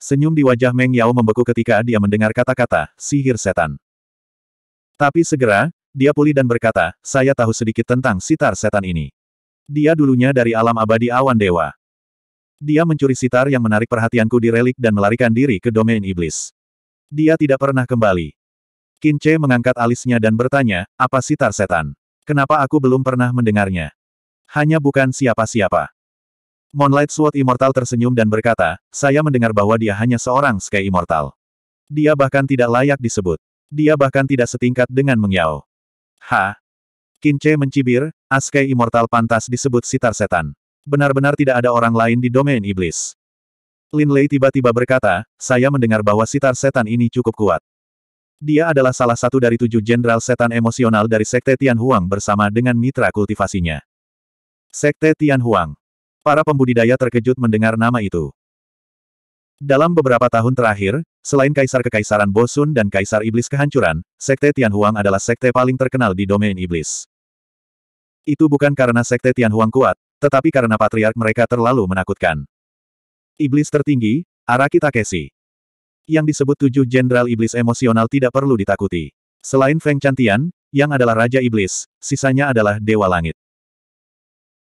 Senyum di wajah Meng Yao membeku ketika dia mendengar kata-kata, sihir setan. Tapi segera, dia pulih dan berkata, saya tahu sedikit tentang sitar setan ini. Dia dulunya dari alam abadi awan dewa. Dia mencuri sitar yang menarik perhatianku di relik dan melarikan diri ke domain iblis. Dia tidak pernah kembali. Kince mengangkat alisnya dan bertanya, apa sitar Tarsetan? Kenapa aku belum pernah mendengarnya? Hanya bukan siapa-siapa. Moonlight Sword Immortal tersenyum dan berkata, saya mendengar bahwa dia hanya seorang Sky Immortal. Dia bahkan tidak layak disebut. Dia bahkan tidak setingkat dengan Mengyao. Ha? Kince mencibir, Askei Immortal pantas disebut sitar setan. Benar-benar tidak ada orang lain di domain iblis. Lin Lei tiba-tiba berkata, saya mendengar bahwa sitar setan ini cukup kuat. Dia adalah salah satu dari tujuh jenderal setan emosional dari Sekte Tianhuang bersama dengan mitra kultivasinya. Sekte Tianhuang. Para pembudidaya terkejut mendengar nama itu. Dalam beberapa tahun terakhir, selain Kaisar Kekaisaran Bosun dan Kaisar Iblis Kehancuran, Sekte Tianhuang adalah sekte paling terkenal di domain iblis. Itu bukan karena Sekte Tianhuang kuat, tetapi karena patriark mereka terlalu menakutkan. Iblis tertinggi, Araki Takeshi yang disebut tujuh jenderal iblis emosional tidak perlu ditakuti. Selain Feng Chantian, yang adalah Raja Iblis, sisanya adalah Dewa Langit.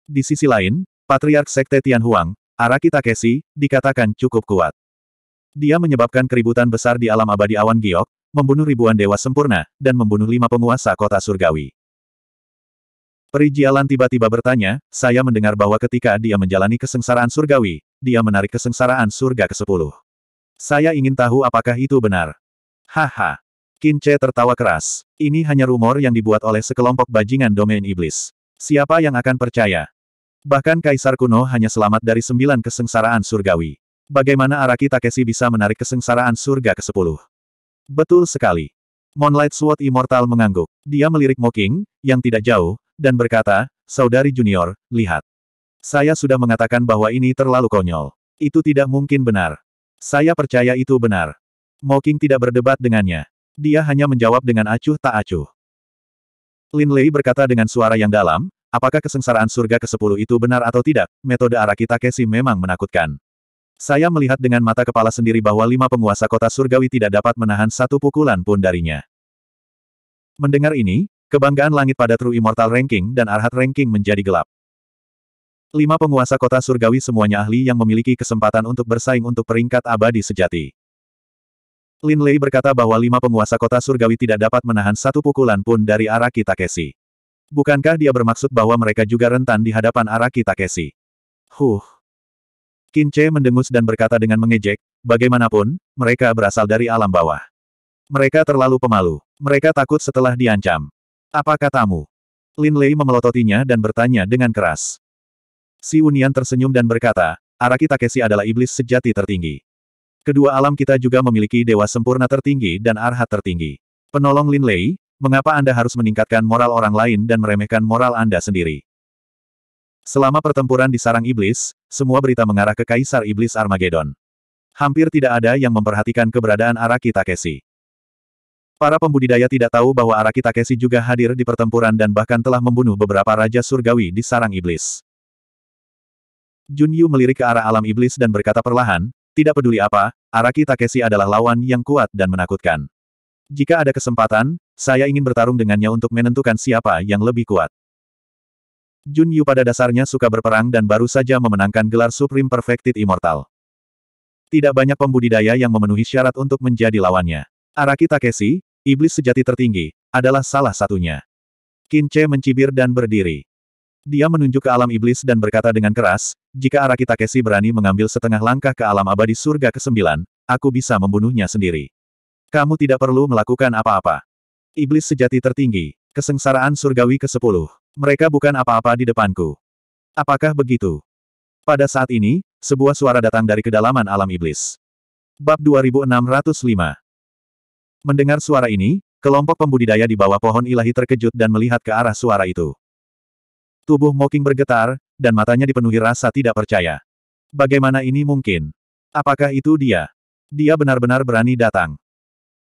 Di sisi lain, Patriark Sekte Tianhuang, Araki Takeshi, dikatakan cukup kuat. Dia menyebabkan keributan besar di alam abadi awan giok, membunuh ribuan dewa sempurna, dan membunuh lima penguasa kota surgawi. Perijialan tiba-tiba bertanya, saya mendengar bahwa ketika dia menjalani kesengsaraan surgawi, dia menarik kesengsaraan surga ke sepuluh. Saya ingin tahu apakah itu benar. Haha. Kince tertawa keras. Ini hanya rumor yang dibuat oleh sekelompok bajingan domain iblis. Siapa yang akan percaya? Bahkan Kaisar kuno hanya selamat dari sembilan kesengsaraan surgawi. Bagaimana Araki Takeshi bisa menarik kesengsaraan surga ke-10? Betul sekali. Moonlight Sword Immortal mengangguk. Dia melirik Moking, yang tidak jauh, dan berkata, Saudari Junior, lihat. Saya sudah mengatakan bahwa ini terlalu konyol. Itu tidak mungkin benar. Saya percaya itu benar. Mocking tidak berdebat dengannya. Dia hanya menjawab dengan acuh tak acuh. Lin Lei berkata dengan suara yang dalam, apakah kesengsaraan surga ke-10 itu benar atau tidak, metode arah kita Takeshi memang menakutkan. Saya melihat dengan mata kepala sendiri bahwa lima penguasa kota surgawi tidak dapat menahan satu pukulan pun darinya. Mendengar ini, kebanggaan langit pada True Immortal Ranking dan Arhat Ranking menjadi gelap. Lima penguasa kota surgawi semuanya ahli yang memiliki kesempatan untuk bersaing untuk peringkat abadi sejati. Lin Lei berkata bahwa lima penguasa kota surgawi tidak dapat menahan satu pukulan pun dari Araki Takeshi. Bukankah dia bermaksud bahwa mereka juga rentan di hadapan Araki Takeshi? Huh. Qin Che mendengus dan berkata dengan mengejek, bagaimanapun, mereka berasal dari alam bawah. Mereka terlalu pemalu. Mereka takut setelah diancam. Apa katamu? Lin Lei memelototinya dan bertanya dengan keras. Si Unian tersenyum dan berkata, Araki Takeshi adalah iblis sejati tertinggi. Kedua alam kita juga memiliki dewa sempurna tertinggi dan arhat tertinggi. Penolong Lin Lei, mengapa Anda harus meningkatkan moral orang lain dan meremehkan moral Anda sendiri? Selama pertempuran di sarang iblis, semua berita mengarah ke Kaisar Iblis Armageddon. Hampir tidak ada yang memperhatikan keberadaan Araki Takeshi. Para pembudidaya tidak tahu bahwa Araki Takeshi juga hadir di pertempuran dan bahkan telah membunuh beberapa raja surgawi di sarang iblis. Jun Yu melirik ke arah alam iblis dan berkata perlahan, tidak peduli apa, Araki Takeshi adalah lawan yang kuat dan menakutkan. Jika ada kesempatan, saya ingin bertarung dengannya untuk menentukan siapa yang lebih kuat. Jun Yu pada dasarnya suka berperang dan baru saja memenangkan gelar Supreme Perfected Immortal. Tidak banyak pembudidaya yang memenuhi syarat untuk menjadi lawannya. Araki Takeshi, iblis sejati tertinggi, adalah salah satunya. Kinche mencibir dan berdiri. Dia menunjuk ke alam iblis dan berkata dengan keras, jika Araki Takeshi berani mengambil setengah langkah ke alam abadi surga ke-9, aku bisa membunuhnya sendiri. Kamu tidak perlu melakukan apa-apa. Iblis sejati tertinggi, kesengsaraan surgawi ke-10. Mereka bukan apa-apa di depanku. Apakah begitu? Pada saat ini, sebuah suara datang dari kedalaman alam iblis. Bab 2605 Mendengar suara ini, kelompok pembudidaya di bawah pohon ilahi terkejut dan melihat ke arah suara itu. Tubuh Moking bergetar, dan matanya dipenuhi rasa tidak percaya. Bagaimana ini mungkin? Apakah itu dia? Dia benar-benar berani datang.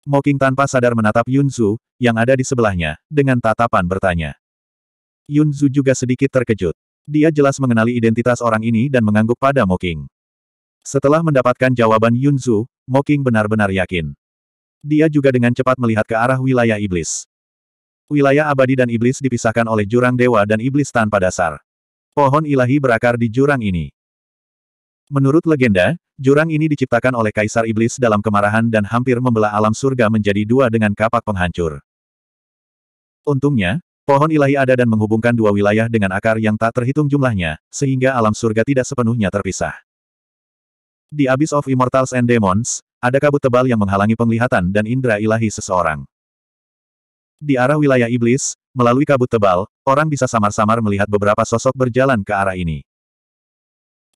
Moking tanpa sadar menatap Yunzu, yang ada di sebelahnya, dengan tatapan bertanya. Yunzu juga sedikit terkejut. Dia jelas mengenali identitas orang ini dan mengangguk pada Moking. Setelah mendapatkan jawaban Yunzu, Moking benar-benar yakin. Dia juga dengan cepat melihat ke arah wilayah iblis. Wilayah abadi dan iblis dipisahkan oleh jurang dewa dan iblis tanpa dasar. Pohon ilahi berakar di jurang ini. Menurut legenda, jurang ini diciptakan oleh Kaisar Iblis dalam kemarahan dan hampir membelah alam surga menjadi dua dengan kapak penghancur. Untungnya, pohon ilahi ada dan menghubungkan dua wilayah dengan akar yang tak terhitung jumlahnya, sehingga alam surga tidak sepenuhnya terpisah. Di Abyss of Immortals and Demons, ada kabut tebal yang menghalangi penglihatan dan indera ilahi seseorang. Di arah wilayah iblis, melalui kabut tebal, orang bisa samar-samar melihat beberapa sosok berjalan ke arah ini.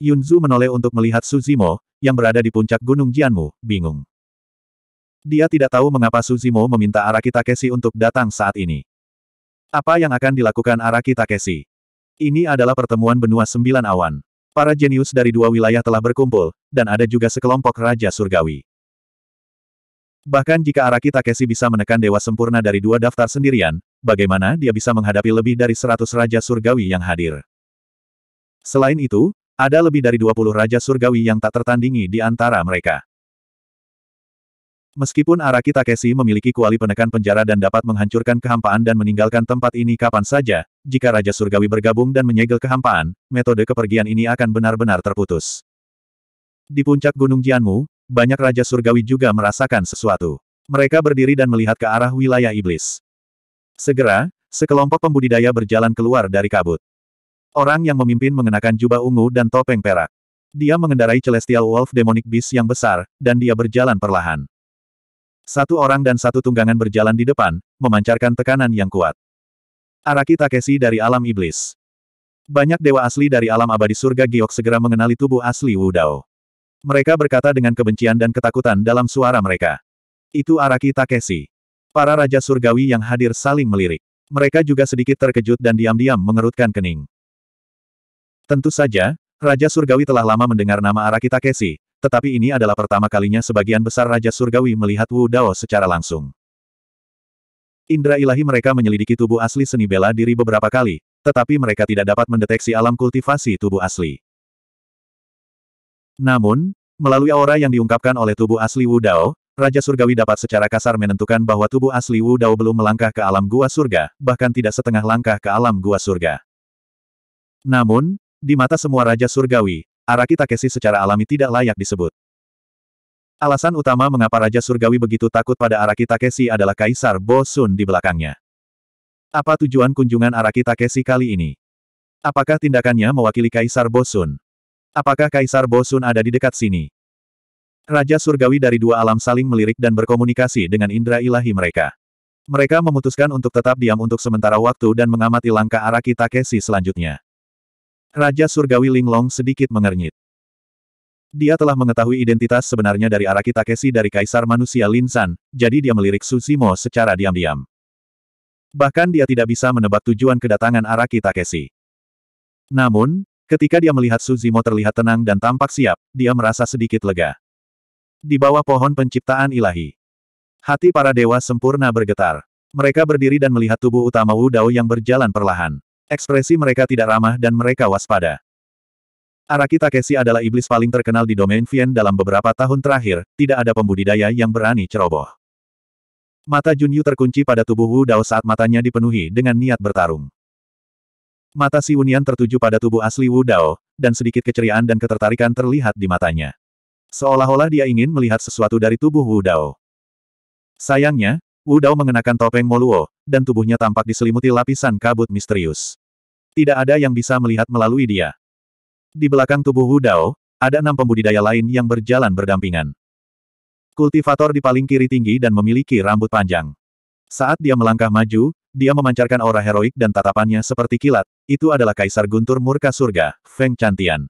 Yunzu menoleh untuk melihat Suzimo, yang berada di puncak Gunung Jianmu, bingung. Dia tidak tahu mengapa Suzimo meminta Araki Takeshi untuk datang saat ini. Apa yang akan dilakukan Araki Takeshi? Ini adalah pertemuan benua sembilan awan. Para jenius dari dua wilayah telah berkumpul, dan ada juga sekelompok Raja Surgawi. Bahkan jika Araki Takeshi bisa menekan dewa sempurna dari dua daftar sendirian, bagaimana dia bisa menghadapi lebih dari seratus raja surgawi yang hadir? Selain itu, ada lebih dari dua puluh raja surgawi yang tak tertandingi di antara mereka. Meskipun Araki Takeshi memiliki kuali penekan penjara dan dapat menghancurkan kehampaan dan meninggalkan tempat ini kapan saja, jika Raja Surgawi bergabung dan menyegel kehampaan, metode kepergian ini akan benar-benar terputus. Di puncak Gunung Jianmu, banyak Raja Surgawi juga merasakan sesuatu. Mereka berdiri dan melihat ke arah wilayah iblis. Segera, sekelompok pembudidaya berjalan keluar dari kabut. Orang yang memimpin mengenakan jubah ungu dan topeng perak. Dia mengendarai Celestial Wolf Demonic Beast yang besar, dan dia berjalan perlahan. Satu orang dan satu tunggangan berjalan di depan, memancarkan tekanan yang kuat. Araki Takeshi dari alam iblis. Banyak dewa asli dari alam abadi surga Giok segera mengenali tubuh asli Wudao. Mereka berkata dengan kebencian dan ketakutan dalam suara mereka. Itu Araki Takeshi. Para Raja Surgawi yang hadir saling melirik. Mereka juga sedikit terkejut dan diam-diam mengerutkan kening. Tentu saja, Raja Surgawi telah lama mendengar nama Araki Takeshi, tetapi ini adalah pertama kalinya sebagian besar Raja Surgawi melihat Wu Dao secara langsung. Indra ilahi mereka menyelidiki tubuh asli seni bela diri beberapa kali, tetapi mereka tidak dapat mendeteksi alam kultivasi tubuh asli. Namun, melalui aura yang diungkapkan oleh tubuh asli Wu Dao, Raja Surgawi dapat secara kasar menentukan bahwa tubuh asli Wu Dao belum melangkah ke alam gua surga, bahkan tidak setengah langkah ke alam gua surga. Namun, di mata semua Raja Surgawi, Araki Takeshi secara alami tidak layak disebut. Alasan utama mengapa Raja Surgawi begitu takut pada Araki Takeshi adalah Kaisar Bosun di belakangnya. Apa tujuan kunjungan Araki Takeshi kali ini? Apakah tindakannya mewakili Kaisar Bosun? Apakah Kaisar Bosun ada di dekat sini? Raja surgawi dari dua alam saling melirik dan berkomunikasi dengan indera ilahi mereka. Mereka memutuskan untuk tetap diam untuk sementara waktu dan mengamati langkah Araki Takeshi selanjutnya. Raja surgawi Linglong sedikit mengernyit. Dia telah mengetahui identitas sebenarnya dari Araki Takeshi dari Kaisar Manusia Linsan, jadi dia melirik Susimo secara diam-diam. Bahkan dia tidak bisa menebak tujuan kedatangan Araki Takeshi. Namun, Ketika dia melihat Suzimo terlihat tenang dan tampak siap, dia merasa sedikit lega. Di bawah pohon penciptaan ilahi. Hati para dewa sempurna bergetar. Mereka berdiri dan melihat tubuh utama Wu Dao yang berjalan perlahan. Ekspresi mereka tidak ramah dan mereka waspada. Araki Takeshi adalah iblis paling terkenal di domain Vien dalam beberapa tahun terakhir, tidak ada pembudidaya yang berani ceroboh. Mata Junyu terkunci pada tubuh Wu Dao saat matanya dipenuhi dengan niat bertarung. Mata si Unian tertuju pada tubuh asli Wu Dao, dan sedikit keceriaan dan ketertarikan terlihat di matanya. Seolah-olah dia ingin melihat sesuatu dari tubuh Wu Dao. Sayangnya, Wu Dao mengenakan topeng Moluo, dan tubuhnya tampak diselimuti lapisan kabut misterius. Tidak ada yang bisa melihat melalui dia. Di belakang tubuh Wu Dao, ada enam pembudidaya lain yang berjalan berdampingan. Kultivator di paling kiri tinggi dan memiliki rambut panjang. Saat dia melangkah maju, dia memancarkan aura heroik dan tatapannya seperti kilat, itu adalah Kaisar Guntur Murka Surga, Feng Chantian.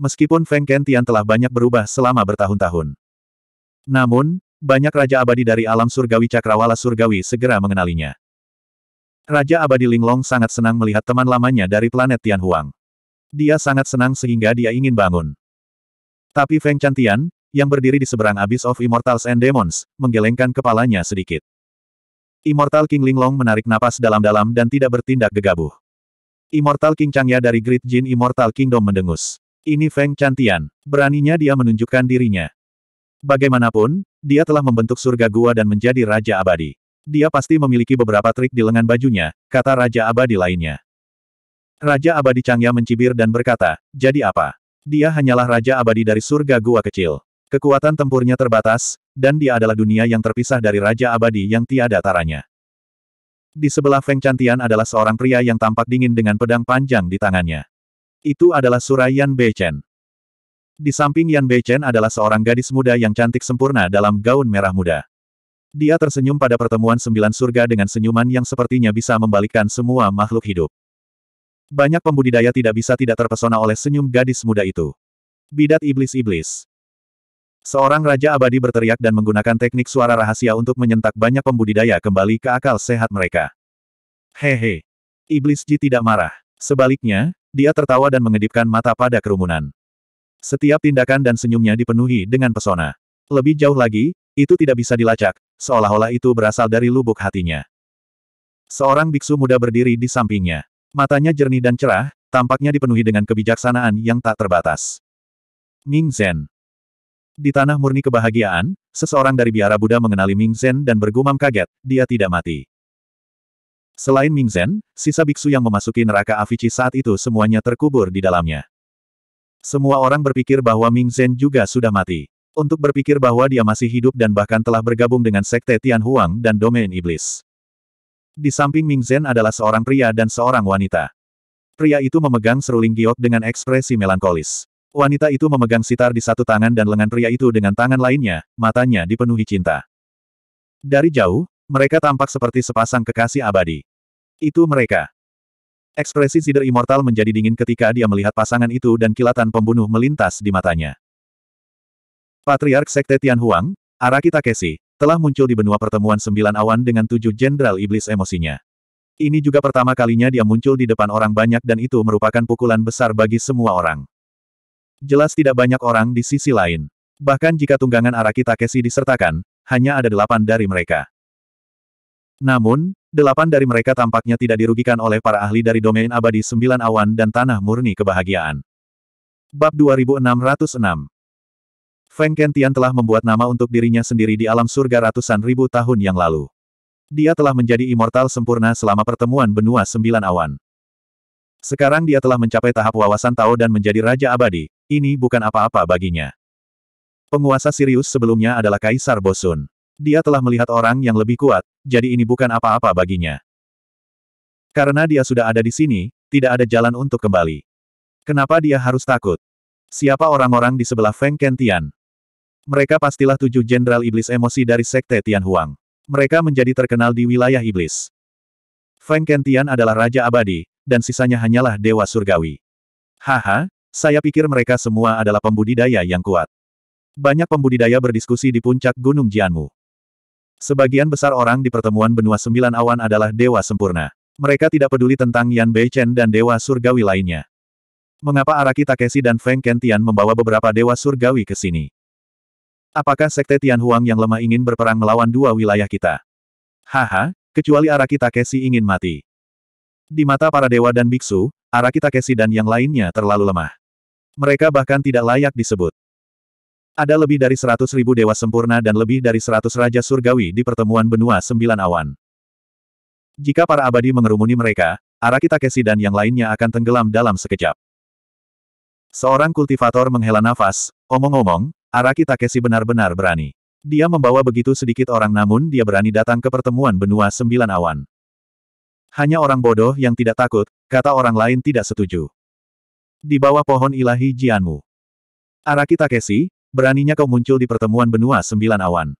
Meskipun Feng Kentian telah banyak berubah selama bertahun-tahun. Namun, banyak Raja Abadi dari alam surgawi Cakrawala Surgawi segera mengenalinya. Raja Abadi Linglong sangat senang melihat teman lamanya dari planet Tianhuang. Dia sangat senang sehingga dia ingin bangun. Tapi Feng Chantian, yang berdiri di seberang Abyss of Immortals and Demons, menggelengkan kepalanya sedikit. Immortal King Linglong menarik napas dalam-dalam dan tidak bertindak gegabah. Immortal King Changya dari Great Jin Immortal Kingdom mendengus. Ini Feng Cantian. Beraninya dia menunjukkan dirinya. Bagaimanapun, dia telah membentuk surga gua dan menjadi Raja Abadi. Dia pasti memiliki beberapa trik di lengan bajunya, kata Raja Abadi lainnya. Raja Abadi Changya mencibir dan berkata, jadi apa? Dia hanyalah Raja Abadi dari surga gua kecil. Kekuatan tempurnya terbatas, dan dia adalah dunia yang terpisah dari Raja Abadi yang tiada taranya. Di sebelah Feng Cantian adalah seorang pria yang tampak dingin dengan pedang panjang di tangannya. Itu adalah Surai Yan Bechen. Di samping Yan Beichen adalah seorang gadis muda yang cantik sempurna dalam gaun merah muda. Dia tersenyum pada pertemuan sembilan surga dengan senyuman yang sepertinya bisa membalikkan semua makhluk hidup. Banyak pembudidaya tidak bisa tidak terpesona oleh senyum gadis muda itu. Bidat iblis-iblis. Seorang Raja Abadi berteriak dan menggunakan teknik suara rahasia untuk menyentak banyak pembudidaya kembali ke akal sehat mereka. Hehe. Iblis Ji tidak marah. Sebaliknya, dia tertawa dan mengedipkan mata pada kerumunan. Setiap tindakan dan senyumnya dipenuhi dengan pesona. Lebih jauh lagi, itu tidak bisa dilacak, seolah-olah itu berasal dari lubuk hatinya. Seorang biksu muda berdiri di sampingnya. Matanya jernih dan cerah, tampaknya dipenuhi dengan kebijaksanaan yang tak terbatas. Ming Zhen. Di tanah murni kebahagiaan, seseorang dari biara Buddha mengenali Ming Zhen dan bergumam kaget, dia tidak mati. Selain Ming Zhen, sisa biksu yang memasuki neraka Avici saat itu semuanya terkubur di dalamnya. Semua orang berpikir bahwa Ming Zhen juga sudah mati. Untuk berpikir bahwa dia masih hidup dan bahkan telah bergabung dengan Sekte Tian Huang dan Domain Iblis. Di samping Ming Zhen adalah seorang pria dan seorang wanita. Pria itu memegang seruling giok dengan ekspresi melankolis. Wanita itu memegang sitar di satu tangan dan lengan pria itu dengan tangan lainnya, matanya dipenuhi cinta. Dari jauh, mereka tampak seperti sepasang kekasih abadi. Itu mereka. Ekspresi Sider Immortal menjadi dingin ketika dia melihat pasangan itu dan kilatan pembunuh melintas di matanya. Patriark Sekte Tian Huang, Araki Takeshi, telah muncul di benua pertemuan sembilan awan dengan tujuh jenderal iblis emosinya. Ini juga pertama kalinya dia muncul di depan orang banyak dan itu merupakan pukulan besar bagi semua orang. Jelas tidak banyak orang di sisi lain. Bahkan jika tunggangan Araki Takeshi disertakan, hanya ada delapan dari mereka. Namun, delapan dari mereka tampaknya tidak dirugikan oleh para ahli dari domain abadi sembilan awan dan tanah murni kebahagiaan. Bab 2606 Feng Kentian telah membuat nama untuk dirinya sendiri di alam surga ratusan ribu tahun yang lalu. Dia telah menjadi immortal sempurna selama pertemuan benua sembilan awan. Sekarang dia telah mencapai tahap wawasan Tao dan menjadi Raja Abadi, ini bukan apa-apa baginya. Penguasa Sirius sebelumnya adalah Kaisar Bosun. Dia telah melihat orang yang lebih kuat, jadi ini bukan apa-apa baginya. Karena dia sudah ada di sini, tidak ada jalan untuk kembali. Kenapa dia harus takut? Siapa orang-orang di sebelah Feng Kentian? Mereka pastilah tujuh jenderal iblis emosi dari Sekte Tianhuang. Mereka menjadi terkenal di wilayah iblis. Feng Kentian adalah Raja Abadi, dan sisanya hanyalah dewa surgawi. Haha, saya pikir mereka semua adalah pembudidaya yang kuat. Banyak pembudidaya berdiskusi di puncak Gunung Jianmu. Sebagian besar orang di pertemuan benua sembilan awan adalah dewa sempurna. Mereka tidak peduli tentang Yan Beichen dan dewa surgawi lainnya. Mengapa Araki Takeshi dan Feng Kentian membawa beberapa dewa surgawi ke sini? Apakah Sekte Tian Huang yang lemah ingin berperang melawan dua wilayah kita? Haha, kecuali Araki Takeshi ingin mati. Di mata para dewa dan biksu, Arakita Takeshi dan yang lainnya terlalu lemah. Mereka bahkan tidak layak disebut. Ada lebih dari seratus ribu dewa sempurna dan lebih dari seratus raja surgawi di pertemuan benua sembilan awan. Jika para abadi mengerumuni mereka, Arakita Takeshi dan yang lainnya akan tenggelam dalam sekejap. Seorang kultivator menghela nafas, omong-omong, Arakita Takeshi benar-benar berani. Dia membawa begitu sedikit orang namun dia berani datang ke pertemuan benua sembilan awan. Hanya orang bodoh yang tidak takut, kata orang lain tidak setuju. Di bawah pohon ilahi Jianmu. Araki Takeshi, beraninya kau muncul di pertemuan benua sembilan awan.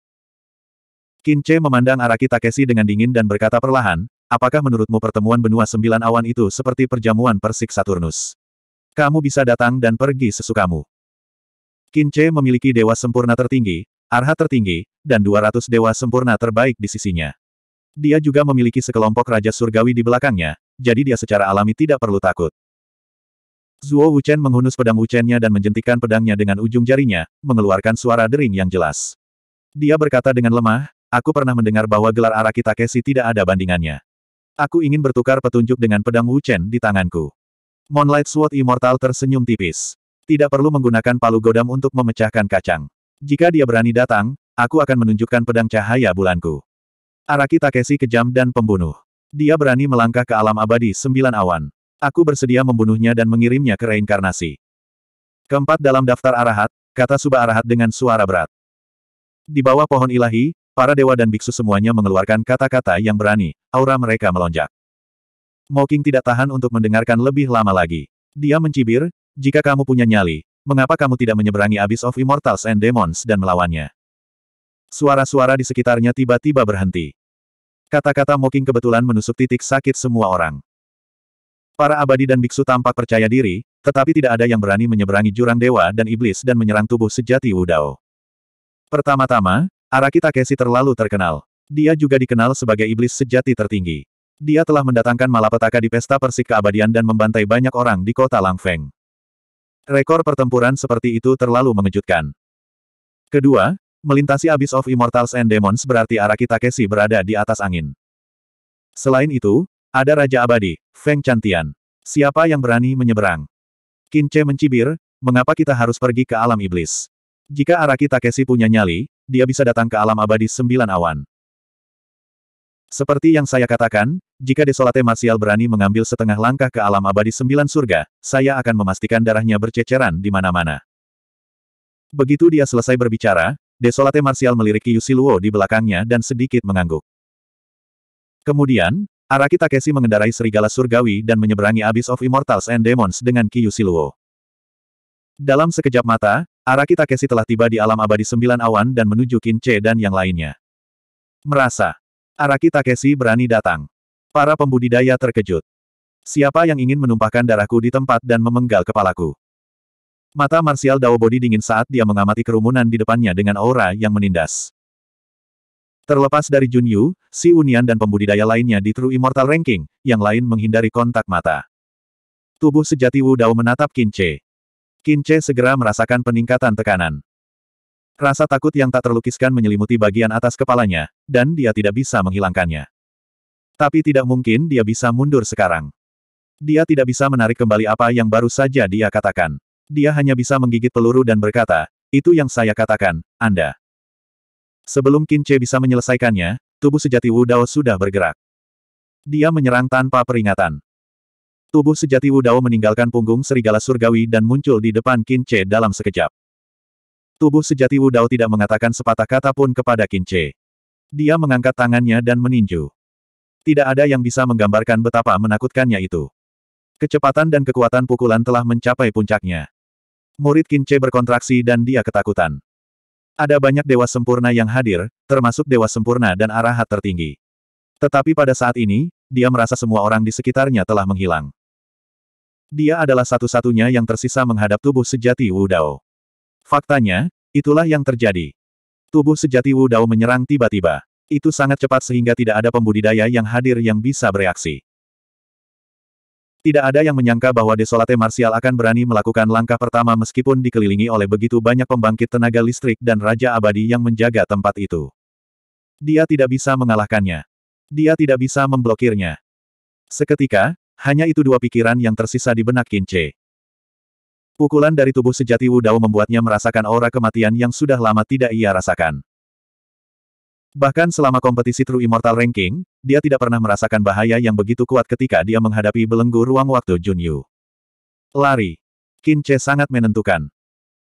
Kinche memandang Araki Takeshi dengan dingin dan berkata perlahan, apakah menurutmu pertemuan benua sembilan awan itu seperti perjamuan persik Saturnus? Kamu bisa datang dan pergi sesukamu. Kinche memiliki dewa sempurna tertinggi, arhat tertinggi, dan 200 dewa sempurna terbaik di sisinya. Dia juga memiliki sekelompok raja surgawi di belakangnya, jadi dia secara alami tidak perlu takut. Zuo Wuchen menghunus pedang Wuchennya dan menjentikan pedangnya dengan ujung jarinya, mengeluarkan suara dering yang jelas. Dia berkata dengan lemah, aku pernah mendengar bahwa gelar Araki Takeshi tidak ada bandingannya. Aku ingin bertukar petunjuk dengan pedang Wuchen di tanganku. Moonlight Sword Immortal tersenyum tipis. Tidak perlu menggunakan palu godam untuk memecahkan kacang. Jika dia berani datang, aku akan menunjukkan pedang cahaya bulanku. Araki Takeshi kejam dan pembunuh. Dia berani melangkah ke alam abadi sembilan awan. Aku bersedia membunuhnya dan mengirimnya ke reinkarnasi. Keempat dalam daftar arahat, kata Suba Arahat dengan suara berat. Di bawah pohon ilahi, para dewa dan biksu semuanya mengeluarkan kata-kata yang berani, aura mereka melonjak. Moking tidak tahan untuk mendengarkan lebih lama lagi. Dia mencibir, jika kamu punya nyali, mengapa kamu tidak menyeberangi Abyss of Immortals and Demons dan melawannya? suara-suara di sekitarnya tiba-tiba berhenti. Kata-kata Moking kebetulan menusuk titik sakit semua orang. Para abadi dan biksu tampak percaya diri, tetapi tidak ada yang berani menyeberangi jurang dewa dan iblis dan menyerang tubuh sejati Wudao. Pertama-tama, Araki Takeshi terlalu terkenal. Dia juga dikenal sebagai iblis sejati tertinggi. Dia telah mendatangkan malapetaka di pesta persik keabadian dan membantai banyak orang di kota Langfeng. Rekor pertempuran seperti itu terlalu mengejutkan. Kedua, Melintasi Abyss of Immortals and Demons berarti arah kita Takeshi berada di atas angin. Selain itu, ada Raja Abadi, Feng Chantian. Siapa yang berani menyeberang? Kinche mencibir, mengapa kita harus pergi ke alam iblis? Jika arah kita Takeshi punya nyali, dia bisa datang ke alam abadi sembilan awan. Seperti yang saya katakan, jika Desolate Martial berani mengambil setengah langkah ke alam abadi sembilan surga, saya akan memastikan darahnya berceceran di mana-mana. Begitu dia selesai berbicara, Desolate Martial melirik meliriki Siluo di belakangnya dan sedikit mengangguk. Kemudian, Araki Takeshi mengendarai serigala surgawi dan menyeberangi Abyss of Immortals and Demons dengan Kiyu Siluo. Dalam sekejap mata, Araki Takeshi telah tiba di alam abadi sembilan awan dan menuju Kinche dan yang lainnya. Merasa. Araki Takeshi berani datang. Para pembudidaya terkejut. Siapa yang ingin menumpahkan darahku di tempat dan memenggal kepalaku? Mata Marsial Bodi dingin saat dia mengamati kerumunan di depannya dengan aura yang menindas. Terlepas dari Jun Yu, Si Unian dan pembudidaya lainnya di True Immortal Ranking, yang lain menghindari kontak mata. Tubuh sejati Wu Dao menatap Qin Kinche segera merasakan peningkatan tekanan. Rasa takut yang tak terlukiskan menyelimuti bagian atas kepalanya, dan dia tidak bisa menghilangkannya. Tapi tidak mungkin dia bisa mundur sekarang. Dia tidak bisa menarik kembali apa yang baru saja dia katakan. Dia hanya bisa menggigit peluru dan berkata, itu yang saya katakan, Anda. Sebelum Che bisa menyelesaikannya, tubuh sejati Wu Dao sudah bergerak. Dia menyerang tanpa peringatan. Tubuh sejati Wu Dao meninggalkan punggung serigala surgawi dan muncul di depan Che dalam sekejap. Tubuh sejati Wu Dao tidak mengatakan sepatah kata pun kepada Che. Dia mengangkat tangannya dan meninju. Tidak ada yang bisa menggambarkan betapa menakutkannya itu. Kecepatan dan kekuatan pukulan telah mencapai puncaknya. Murid Kince berkontraksi dan dia ketakutan. Ada banyak dewa sempurna yang hadir, termasuk dewa sempurna dan arahat tertinggi. Tetapi pada saat ini, dia merasa semua orang di sekitarnya telah menghilang. Dia adalah satu-satunya yang tersisa menghadap tubuh sejati Wu Dao. Faktanya, itulah yang terjadi. Tubuh sejati Wu Dao menyerang tiba-tiba. Itu sangat cepat sehingga tidak ada pembudidaya yang hadir yang bisa bereaksi. Tidak ada yang menyangka bahwa Desolate Martial akan berani melakukan langkah pertama meskipun dikelilingi oleh begitu banyak pembangkit tenaga listrik dan Raja Abadi yang menjaga tempat itu. Dia tidak bisa mengalahkannya. Dia tidak bisa memblokirnya. Seketika, hanya itu dua pikiran yang tersisa di benak Kince. Pukulan dari tubuh sejati Wu Dao membuatnya merasakan aura kematian yang sudah lama tidak ia rasakan. Bahkan selama kompetisi True Immortal Ranking, dia tidak pernah merasakan bahaya yang begitu kuat ketika dia menghadapi belenggu ruang waktu Junyu. Lari. Qin Che sangat menentukan.